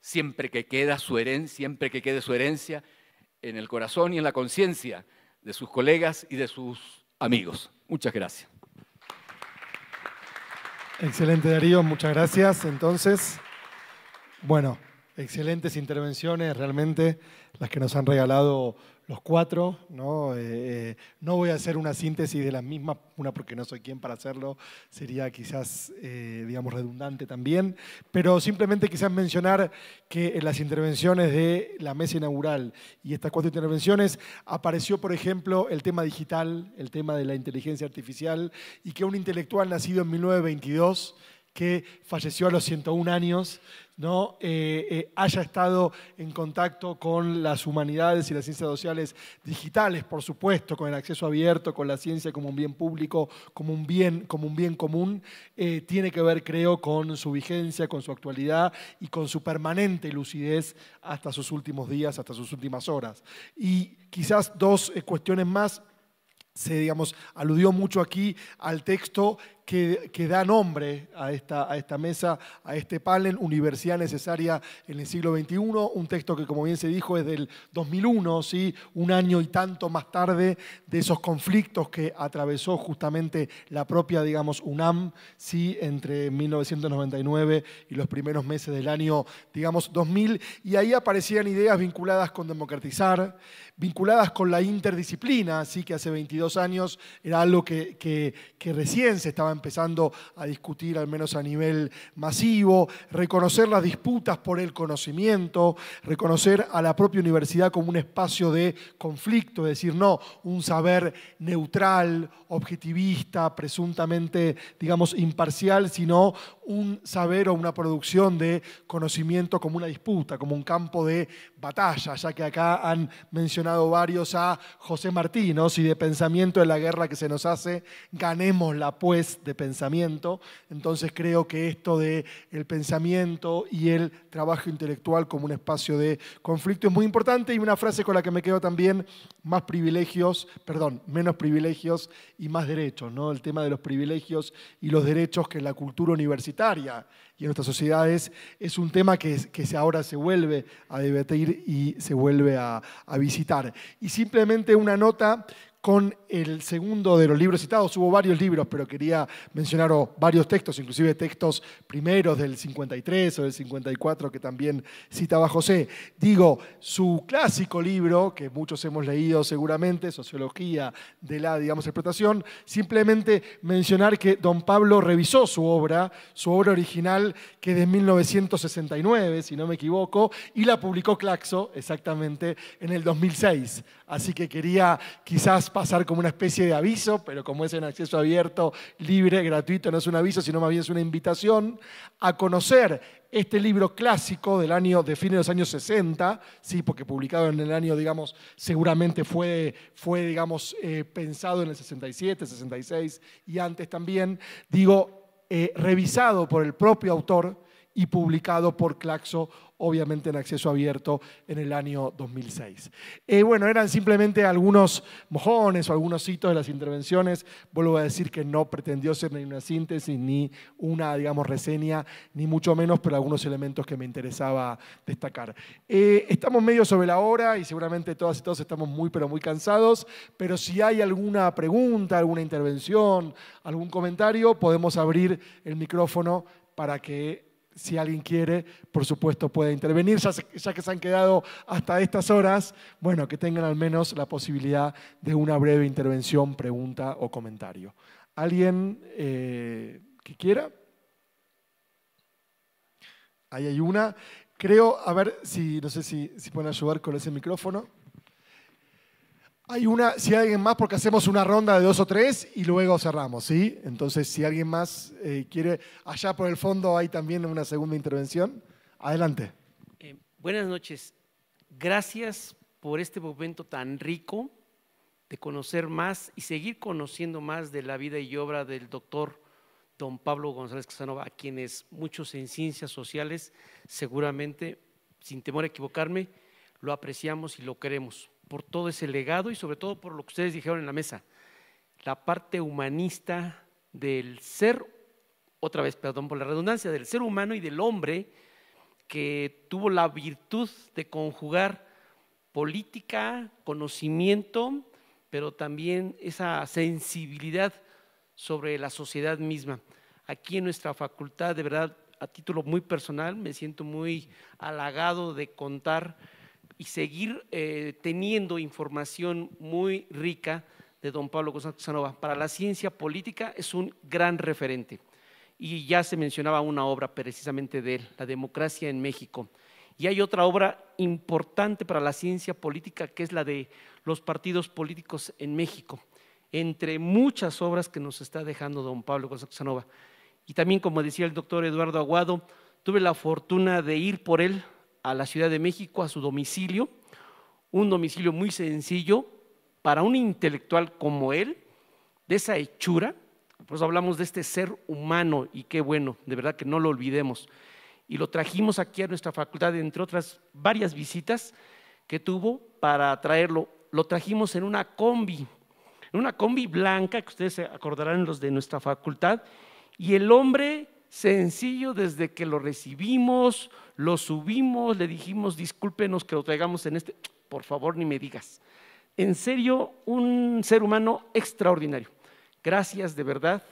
H: Siempre que, queda su siempre que quede su herencia en el corazón y en la conciencia de sus colegas y de sus amigos.
A: Muchas gracias. Excelente Darío, muchas gracias. Entonces, bueno, excelentes intervenciones realmente las que nos han regalado los cuatro, ¿no? Eh, eh, no voy a hacer una síntesis de las mismas, una porque no soy quien para hacerlo, sería quizás, eh, digamos, redundante también, pero simplemente quizás mencionar que en las intervenciones de la mesa inaugural y estas cuatro intervenciones apareció, por ejemplo, el tema digital, el tema de la inteligencia artificial, y que un intelectual nacido en 1922 que falleció a los 101 años, ¿no? Eh, eh, haya estado en contacto con las humanidades y las ciencias sociales digitales, por supuesto, con el acceso abierto, con la ciencia como un bien público, como un bien, como un bien común, eh, tiene que ver, creo, con su vigencia, con su actualidad y con su permanente lucidez hasta sus últimos días, hasta sus últimas horas. Y quizás dos cuestiones más se digamos, aludió mucho aquí al texto que, da nombre a esta, mesa, a este panel, Universidad Necesaria en el siglo XXI, un texto que como bien se dijo es del 2001, ¿sí? un año y tanto más tarde de esos conflictos que atravesó justamente la propia, digamos, UNAM, ¿sí? entre 1999 y los primeros meses del año, digamos, 2000, y ahí aparecían ideas vinculadas con democratizar, vinculadas con la interdisciplina, así que hace 22 años era algo que, recién se estaba empezando a discutir, al menos a nivel masivo, reconocer las disputas por el conocimiento, reconocer a la propia universidad como un espacio de conflicto, es decir, no un saber neutral, objetivista, presuntamente, digamos, imparcial, sino un saber o una producción de conocimiento como una disputa, como un campo de batalla, ya que acá han mencionado varios a José Martí, ¿no? Si de pensamiento de la guerra que se nos hace, ganemos la pues pensamiento. Entonces creo que esto de el pensamiento y el trabajo intelectual como un espacio de conflicto es muy importante y una frase con la que me quedo también, más privilegios, perdón, menos privilegios y más derechos, ¿no? El tema de los privilegios y los derechos que en la cultura universitaria y en nuestras sociedades es un tema que, que ahora se vuelve a debatir y se vuelve a, a visitar. Y simplemente una nota con el segundo de los libros citados. Hubo varios libros, pero quería mencionar varios textos, inclusive textos primeros del 53 o del 54 que también citaba José. Digo, su clásico libro, que muchos hemos leído seguramente, Sociología de la, digamos, explotación, simplemente mencionar que don Pablo revisó su obra, su obra original, que es de 1969, si no me equivoco, y la publicó Claxo exactamente en el 2006. Así que quería quizás pasar como una especie de aviso, pero como es en acceso abierto, libre, gratuito, no es un aviso, sino más bien es una invitación a conocer este libro clásico del año, de fines de los años 60, sí, porque publicado en el año, digamos, seguramente fue, fue digamos, eh, pensado en el 67, 66 y antes también, digo, eh, revisado por el propio autor, y publicado por Claxo, obviamente en acceso abierto en el año 2006. Eh, bueno, eran simplemente algunos mojones o algunos hitos de las intervenciones. Vuelvo a decir que no pretendió ser ni una síntesis, ni una, digamos, reseña, ni mucho menos, pero algunos elementos que me interesaba destacar. Eh, estamos medio sobre la hora y seguramente todas y todos estamos muy, pero muy cansados, pero si hay alguna pregunta, alguna intervención, algún comentario, podemos abrir el micrófono para que si alguien quiere, por supuesto, puede intervenir. Ya, que se han quedado hasta estas horas, bueno, que tengan al menos la posibilidad de una breve intervención, pregunta o comentario. ¿Alguien eh, que quiera? Ahí hay una. Creo, a ver si, no sé si, si pueden ayudar con ese micrófono. Hay una, si hay alguien más, porque hacemos una ronda de dos o tres y luego cerramos, ¿sí? Entonces, si alguien más eh, quiere, allá por el fondo hay también una segunda intervención. Adelante.
I: Eh, buenas noches. Gracias por este momento tan rico de conocer más y seguir conociendo más de la vida y obra del doctor don Pablo González Casanova, a quienes muchos en ciencias sociales seguramente, sin temor a equivocarme, lo apreciamos y lo queremos por todo ese legado y sobre todo por lo que ustedes dijeron en la mesa, la parte humanista del ser, otra vez, perdón por la redundancia, del ser humano y del hombre que tuvo la virtud de conjugar política, conocimiento, pero también esa sensibilidad sobre la sociedad misma. Aquí en nuestra facultad, de verdad, a título muy personal, me siento muy halagado de contar y seguir eh, teniendo información muy rica de don Pablo González Para la ciencia política es un gran referente. Y ya se mencionaba una obra precisamente de él, La democracia en México. Y hay otra obra importante para la ciencia política, que es la de los partidos políticos en México, entre muchas obras que nos está dejando don Pablo González Cusanova. Y también, como decía el doctor Eduardo Aguado, tuve la fortuna de ir por él a la Ciudad de México, a su domicilio, un domicilio muy sencillo para un intelectual como él, de esa hechura, pues hablamos de este ser humano y qué bueno, de verdad que no lo olvidemos. Y lo trajimos aquí a nuestra facultad, entre otras varias visitas que tuvo para traerlo. Lo trajimos en una combi, en una combi blanca, que ustedes se acordarán los de nuestra facultad, y el hombre sencillo desde que lo recibimos, lo subimos, le dijimos, discúlpenos que lo traigamos en este, por favor ni me digas. En serio, un ser humano extraordinario. Gracias de verdad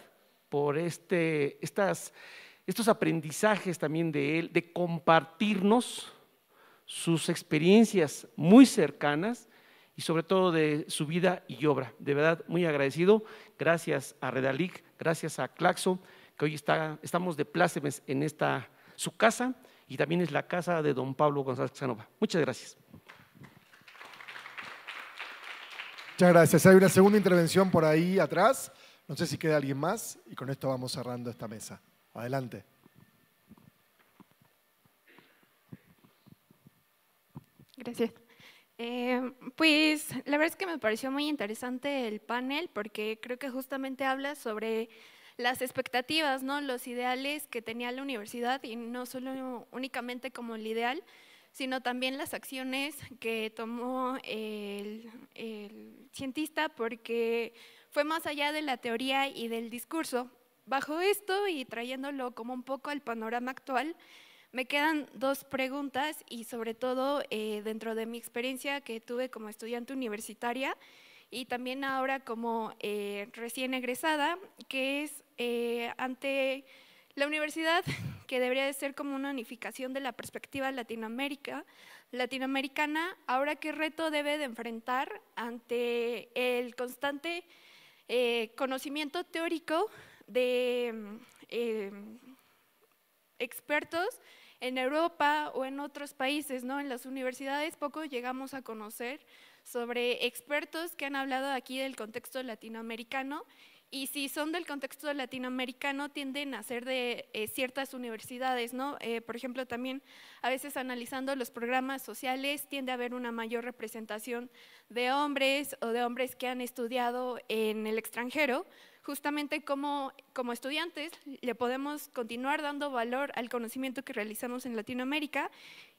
I: por este, estos aprendizajes también de él, de compartirnos sus experiencias muy cercanas y sobre todo de su vida y obra. De verdad, muy agradecido. Gracias a Redalic, gracias a Claxo, que hoy está, estamos de plácemes en esta su casa y también es la casa de don Pablo González Sanova. Muchas gracias.
A: Muchas gracias. Hay una segunda intervención por ahí atrás. No sé si queda alguien más y con esto vamos cerrando esta mesa. Adelante.
J: Gracias. Eh, pues la verdad es que me pareció muy interesante el panel porque creo que justamente habla sobre las expectativas, ¿no? los ideales que tenía la universidad y no solo únicamente como el ideal, sino también las acciones que tomó el, cientista porque fue más allá de la teoría y del discurso. Bajo esto y trayéndolo como un poco al panorama actual, me quedan dos preguntas y sobre todo eh, dentro de mi experiencia que tuve como estudiante universitaria, y también ahora como eh, recién egresada, que es eh, ante la universidad, [laughs] que debería de ser como una unificación de la perspectiva Latinoamérica, latinoamericana, ahora qué reto debe de enfrentar ante el constante eh, conocimiento teórico de expertos en Europa o en otros países, ¿no? En las universidades poco llegamos a conocer sobre expertos que han hablado aquí del contexto latinoamericano y si son del contexto latinoamericano tienden a ser de eh, ciertas universidades, ¿no? Eh, por ejemplo, también a veces analizando los programas sociales tiende a haber una mayor representación de hombres o de hombres que han estudiado en el extranjero, justamente como, como estudiantes le podemos continuar dando valor al conocimiento que realizamos en Latinoamérica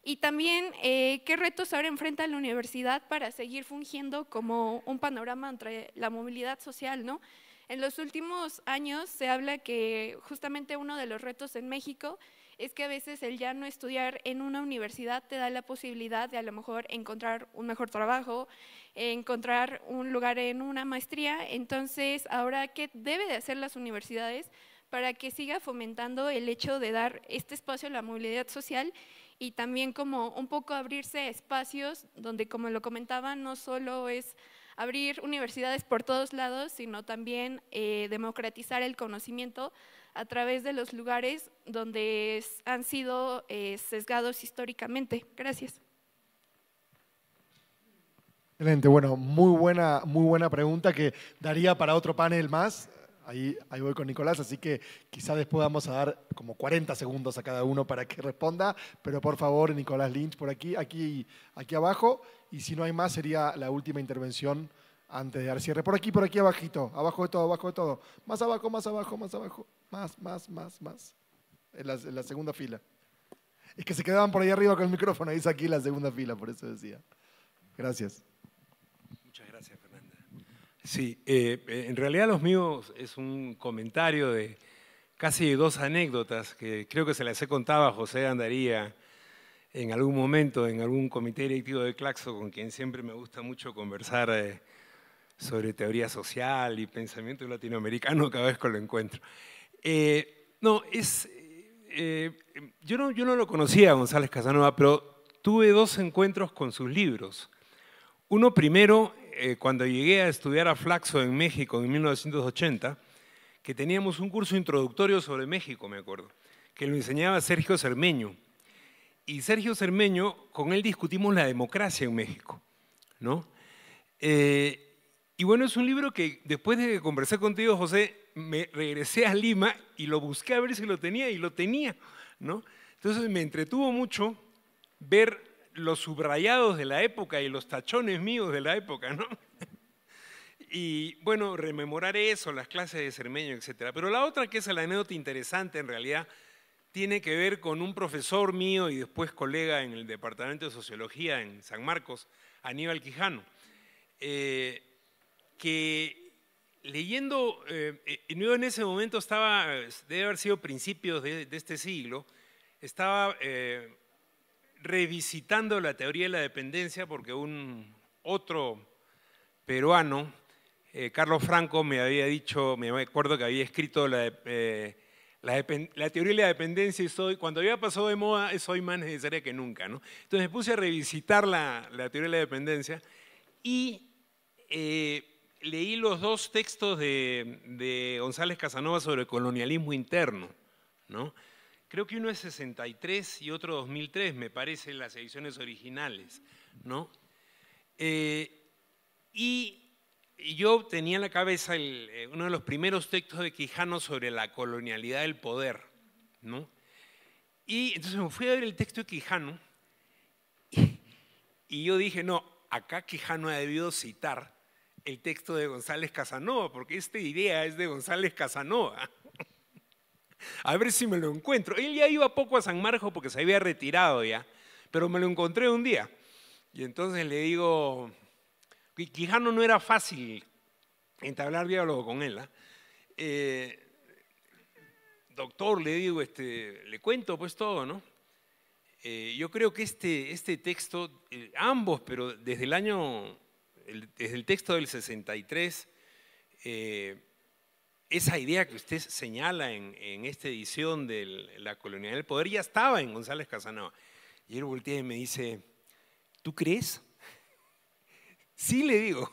J: y también, eh, ¿qué retos ahora enfrenta la universidad para seguir fungiendo como un panorama entre la movilidad social? ¿no? En los últimos años se habla que justamente uno de los retos en México es que a veces el ya no estudiar en una universidad te da la posibilidad de a lo mejor encontrar un mejor trabajo, encontrar un lugar en una maestría. Entonces, ahora, ¿qué debe de hacer las universidades para que siga fomentando el hecho de dar este espacio a la movilidad social y también como un poco abrirse espacios donde, como lo comentaba, no solo es abrir universidades por todos lados, sino también eh, democratizar el conocimiento a través de los lugares donde han sido eh, sesgados históricamente. Gracias.
A: Excelente, bueno, muy buena, muy buena pregunta que daría para otro panel más. Ahí, ahí voy con Nicolás, así que quizás después vamos a dar como 40 segundos a cada uno para que responda, pero por favor, Nicolás Lynch, por aquí, aquí, aquí abajo, y si no hay más sería la última intervención antes de dar cierre. Por aquí, por aquí abajito, abajo de todo, abajo de todo. Más abajo, más abajo, más abajo, más, más, más, más. En la, segunda fila. Es que se quedaban por ahí arriba con el micrófono, es aquí la segunda fila, por eso decía. Gracias.
K: Sí, eh, eh, en realidad los míos es un comentario de casi dos anécdotas que creo que se las he contado a José Andaría en algún momento en algún comité directivo de Claxo con quien siempre me gusta mucho conversar eh, sobre teoría social y pensamiento latinoamericano cada vez que lo encuentro. no, es, yo no, yo no lo conocía González Casanova, pero tuve dos encuentros con sus libros. Uno primero eh, cuando llegué a estudiar a Flaxo en México en 1980, que teníamos un curso introductorio sobre México, me acuerdo, que lo enseñaba Sergio Cermeño. Y Sergio Cermeño, con él discutimos la democracia en México, ¿no? Eh, y bueno, es un libro que después de que conversé contigo, José, me regresé a Lima y lo busqué a ver si lo tenía y lo tenía, ¿no? Entonces me entretuvo mucho ver los subrayados de la época y los tachones míos de la época, ¿no? [laughs] Y bueno, rememorar eso, las clases de sermeño, etc. Pero la otra, que es la anécdota interesante en realidad, tiene que ver con un profesor mío y después colega en el Departamento de Sociología en San Marcos, Aníbal Quijano, eh, que leyendo, y eh, eh, yo en ese momento estaba, debe haber sido principios de, este siglo, estaba revisitando la teoría de la dependencia porque un otro peruano, eh, Carlos Franco, me había dicho, me acuerdo que había escrito la, eh, teoría de la dependencia y cuando había pasado de moda es hoy más necesaria que nunca. ¿no? Entonces me puse a revisitar la, teoría de la dependencia y eh, leí los dos textos de, González Casanova sobre el colonialismo interno. ¿no? Creo que uno es 63 y otro 2003, me parece, las ediciones originales, ¿no? Eh, y, yo tenía en la cabeza eh, uno de los primeros textos de Quijano sobre la colonialidad del poder, ¿no? Y entonces me fui a ver el texto de Quijano y, y yo dije, no, acá Quijano ha debido citar el texto de González Casanova, porque esta idea es de González Casanova a ver si me lo encuentro. Él ya iba poco a San Marcos porque se había retirado ya, pero me lo encontré un día. Y entonces le digo, Quijano no era fácil entablar diálogo con él. ¿ah? Eh, doctor, le digo, este, le cuento pues todo, ¿no? Eh, yo creo que este, este texto, eh, ambos, pero desde el año, desde el texto del 63, esa idea que usted señala en, esta edición de La Colonia del Poder ya estaba en González Casanova. Y él voltea me dice, ¿tú crees? Sí, le digo,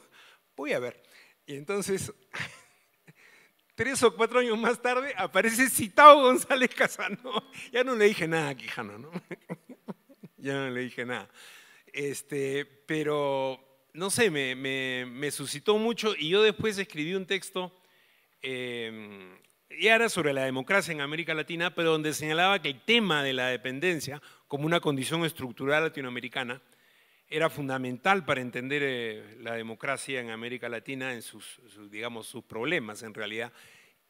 K: voy a ver. Y entonces, [laughs] tres o cuatro años más tarde, aparece citado González Casanova. Ya no le dije nada a Quijano, ¿no? [laughs] ya no le dije nada. Este, pero, no sé, me, me suscitó mucho y yo después escribí un texto eh, y era sobre la democracia en América Latina, pero donde señalaba que el tema de la dependencia como una condición estructural latinoamericana era fundamental para entender eh, la democracia en América Latina en sus, digamos, sus problemas en realidad,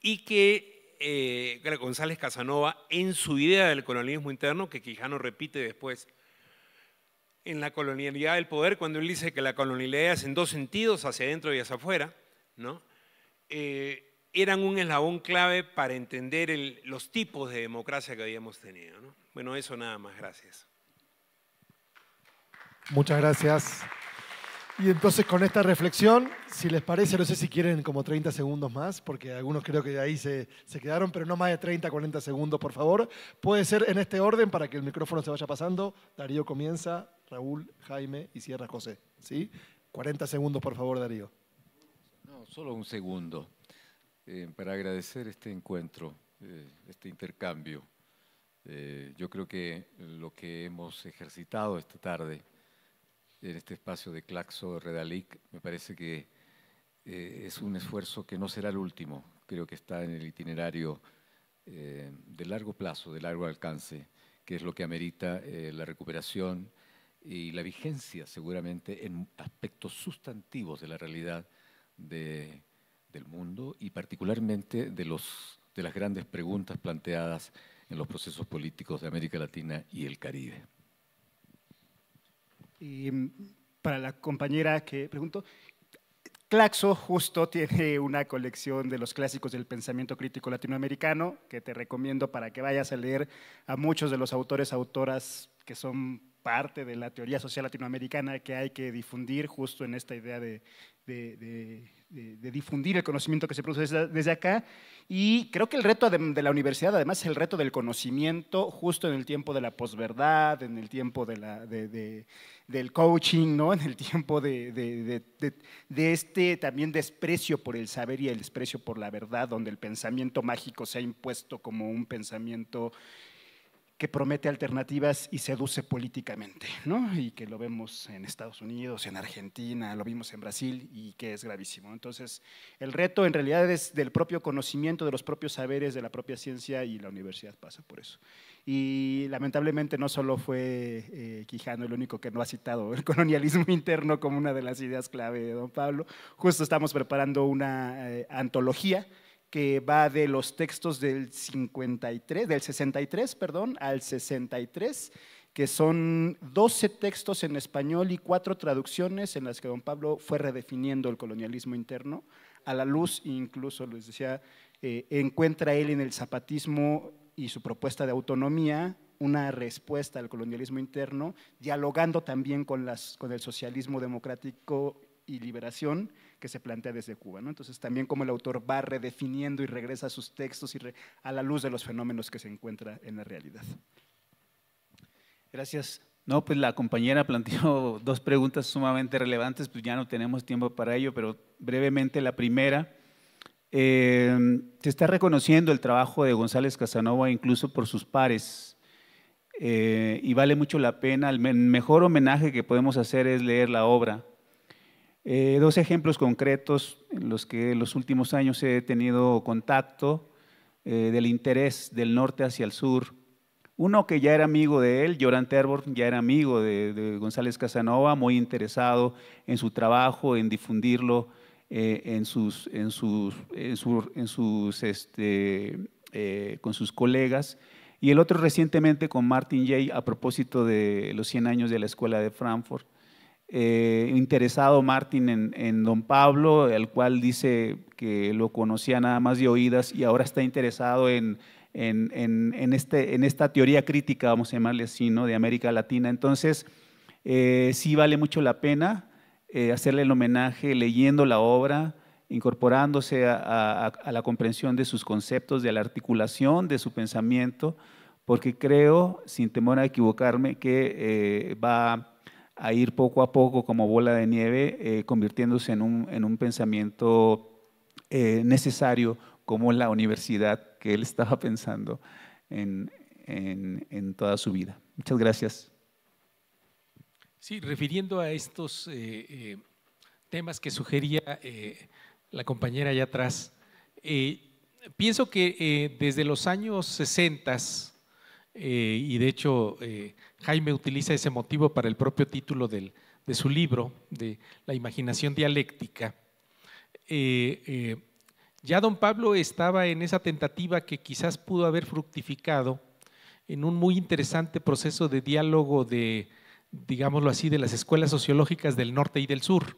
K: y que eh, González Casanova en su idea del colonialismo interno, que Quijano repite después, en la colonialidad del poder, cuando él dice que la colonialidad es en dos sentidos, hacia adentro y hacia afuera, ¿no? Eh, eran un eslabón clave para entender los tipos de democracia que habíamos tenido. Bueno, eso nada más, gracias.
A: Muchas gracias. Y entonces con esta reflexión, si les parece, no sé si quieren como 30 segundos más, porque algunos creo que ahí se, quedaron, pero no más de 30, 40 segundos, por favor. Puede ser en este orden para que el micrófono se vaya pasando. Darío comienza, Raúl, Jaime y Sierra José. ¿sí? 40 segundos, por favor, Darío.
H: No, solo un segundo. Eh, para agradecer este encuentro, eh, este intercambio. Eh, yo creo que lo que hemos ejercitado esta tarde en este espacio de Claxo Redalic me parece que es un esfuerzo que no será el último. Creo que está en el itinerario de largo plazo, de largo alcance, que es lo que amerita la recuperación y la vigencia seguramente en aspectos sustantivos de la realidad de del mundo y particularmente de, los, de las grandes preguntas planteadas en los procesos políticos de América Latina y el Caribe.
F: Y mm, para la compañera que pregunto, Claxo justo tiene una colección de los clásicos del pensamiento crítico latinoamericano que te recomiendo para que vayas a leer a muchos de los autores, autoras que son parte de la teoría social latinoamericana que hay que difundir justo en esta idea de de, difundir el conocimiento que se produce desde, acá. Y creo que el reto de, la universidad, además, es el reto del conocimiento justo en el tiempo de la posverdad, en el tiempo de la, del coaching, ¿no? en el tiempo de, este también desprecio por el saber y el desprecio por la verdad, donde el pensamiento mágico se ha impuesto como un pensamiento que promete alternativas y seduce políticamente, ¿no? Y que lo vemos en Estados Unidos, en Argentina, lo vimos en Brasil y que es gravísimo. Entonces, el reto en realidad es del propio conocimiento, de los propios saberes, de la propia ciencia y la universidad pasa por eso. Y lamentablemente no solo fue eh, Quijano el único que no ha citado el [laughs] colonialismo interno como una de las ideas clave de don Pablo, justo estamos preparando una eh, antología que va de los textos del 53, del 63, perdón, al 63, que son 12 textos en español y cuatro traducciones en las que don Pablo fue redefiniendo el colonialismo interno a la luz, incluso les decía, eh, encuentra él en el zapatismo y su propuesta de autonomía una respuesta al colonialismo interno, dialogando también con, con el socialismo democrático y liberación, que se plantea desde Cuba. Entonces también como el autor va redefiniendo y regresa a sus textos y a la luz de los fenómenos que se encuentra en la realidad.
E: Gracias. No, pues la compañera planteó [laughs] dos preguntas sumamente relevantes, pues ya no tenemos tiempo para ello, pero brevemente la primera. Eh, se está reconociendo el trabajo de González Casanova incluso por sus pares eh, y vale mucho la pena. El mejor homenaje que podemos hacer es leer la obra eh, dos ejemplos concretos en los que en los últimos años he tenido contacto eh, del interés del norte hacia el sur. Uno que ya era amigo de él, Joran Terborn, ya era amigo de, González Casanova, muy interesado en su trabajo, en difundirlo eh, en sus, sus, en sus este, con sus colegas. Y el otro recientemente con Martin Jay a propósito de los 100 años de la Escuela de Frankfurt. Eh, interesado Martín en, don Pablo, el cual dice que lo conocía nada más de oídas y ahora está interesado en, en, en este, en esta teoría crítica, vamos a llamarle así, ¿no? de América Latina. Entonces, eh, sí vale mucho la pena eh, hacerle el homenaje leyendo la obra, incorporándose a, a la comprensión de sus conceptos, de la articulación de su pensamiento, porque creo, sin temor a equivocarme, que va a a ir poco a poco como bola de nieve, eh, convirtiéndose en un, pensamiento eh, necesario como la universidad que él [laughs] estaba pensando en, toda su vida. Muchas gracias.
G: Sí, refiriendo a estos eh, temas que sugería la compañera allá atrás, pienso que desde los años 60 y de hecho Jaime utiliza ese motivo para el propio título de su libro, de la imaginación dialéctica. Eh, eh, ya don Pablo estaba en esa tentativa que quizás pudo haber fructificado en un muy interesante proceso de diálogo de, digámoslo así, de las escuelas sociológicas del norte y del sur,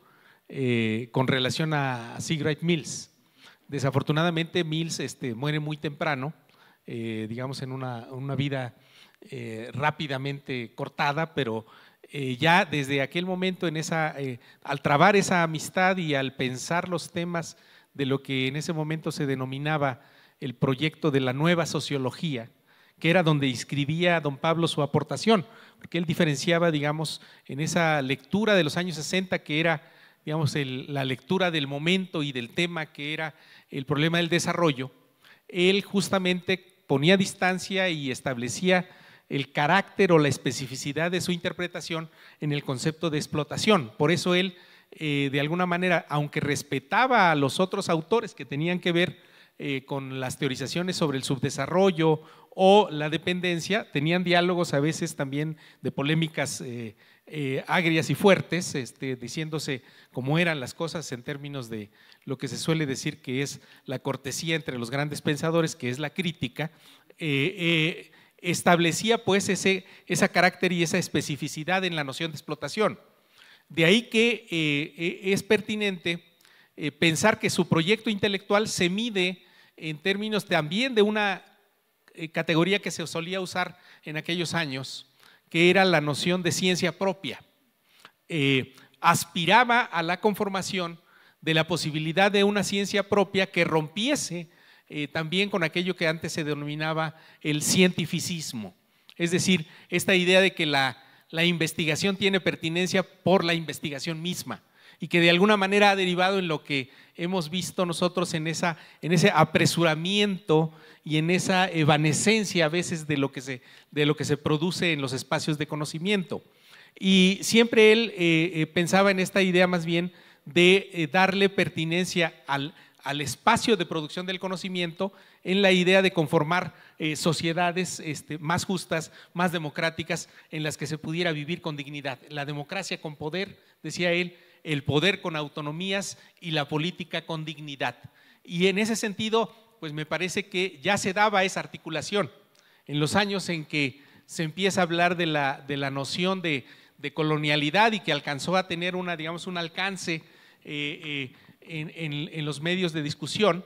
G: eh, con relación a Sigrid Mills. Desafortunadamente Mills este, muere muy temprano, digamos en una vida eh, rápidamente cortada, pero eh, ya desde aquel momento, en esa, eh, al trabar esa amistad y al pensar los temas de lo que en ese momento se denominaba el proyecto de la nueva sociología, que era donde inscribía don Pablo su aportación, porque él diferenciaba, digamos, en esa lectura de los años 60, que era, digamos, la lectura del momento y del tema, que era el problema del desarrollo, él justamente ponía distancia y establecía el carácter o la especificidad de su interpretación en el concepto de explotación. Por eso él, eh, de alguna manera, aunque respetaba a los otros autores que tenían que ver eh, con las teorizaciones sobre el subdesarrollo o la dependencia, tenían diálogos a veces también de polémicas eh, agrias y fuertes, este, diciéndose cómo eran las cosas en términos de lo que se suele decir que es la cortesía entre los grandes pensadores, que es la crítica establecía pues ese, esa carácter y esa especificidad en la noción de explotación. De ahí que eh, eh, es pertinente eh, pensar que su proyecto intelectual se mide en términos también de una categoría que se solía usar en aquellos años, que era la noción de ciencia propia. aspiraba a la conformación de la posibilidad de una ciencia propia que rompiese eh, también con aquello que antes se denominaba el cientificismo, es decir, esta idea de que la, investigación tiene pertinencia por la investigación misma y que de alguna manera ha derivado en lo que hemos visto nosotros en, esa, en ese apresuramiento y en esa evanescencia a veces de lo, que se, de lo que se produce en los espacios de conocimiento. Y siempre él eh, eh, pensaba en esta idea más bien de darle pertinencia al, al espacio de producción del conocimiento en la idea de conformar eh, sociedades este, más justas, más democráticas, en las que se pudiera vivir con dignidad. La democracia con poder, decía él, el poder con autonomías y la política con dignidad. Y en ese sentido, pues me parece que ya se daba esa articulación en los años en que se empieza a hablar de la, de la noción de, colonialidad y que alcanzó a tener una, digamos, un alcance eh, eh, en, los medios de discusión,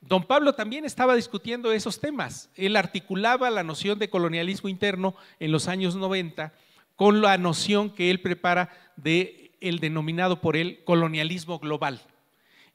G: Don Pablo también estaba discutiendo esos temas. Él articulaba la noción de colonialismo interno en los años 90 con la noción que él prepara de el denominado por él colonialismo global.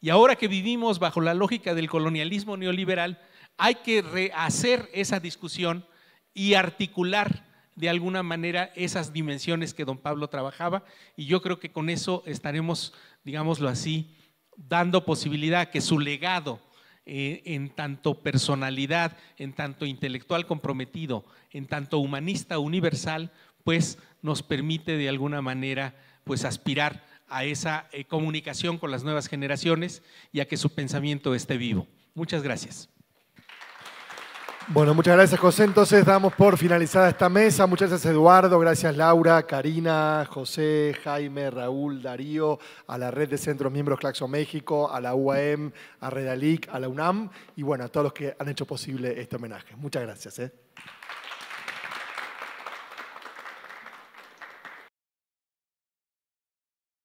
G: Y ahora que vivimos bajo la lógica del colonialismo neoliberal, hay que rehacer esa discusión y articular de alguna manera esas dimensiones que don Pablo trabajaba y yo creo que con eso estaremos, digámoslo así, dando posibilidad que su legado eh, en tanto personalidad, en tanto intelectual comprometido, en tanto humanista universal, pues nos permite de alguna manera pues aspirar a esa eh, comunicación con las nuevas generaciones y a que su pensamiento esté vivo. Muchas gracias.
A: Bueno, muchas gracias José. Entonces damos por finalizada esta mesa. Muchas gracias Eduardo, gracias Laura, Karina, José, Jaime, Raúl, Darío, a la red de centros miembros Claxo México, a la UAM, a Redalic, a la UNAM y bueno, a todos los que han hecho posible este homenaje. Muchas gracias. ¿eh?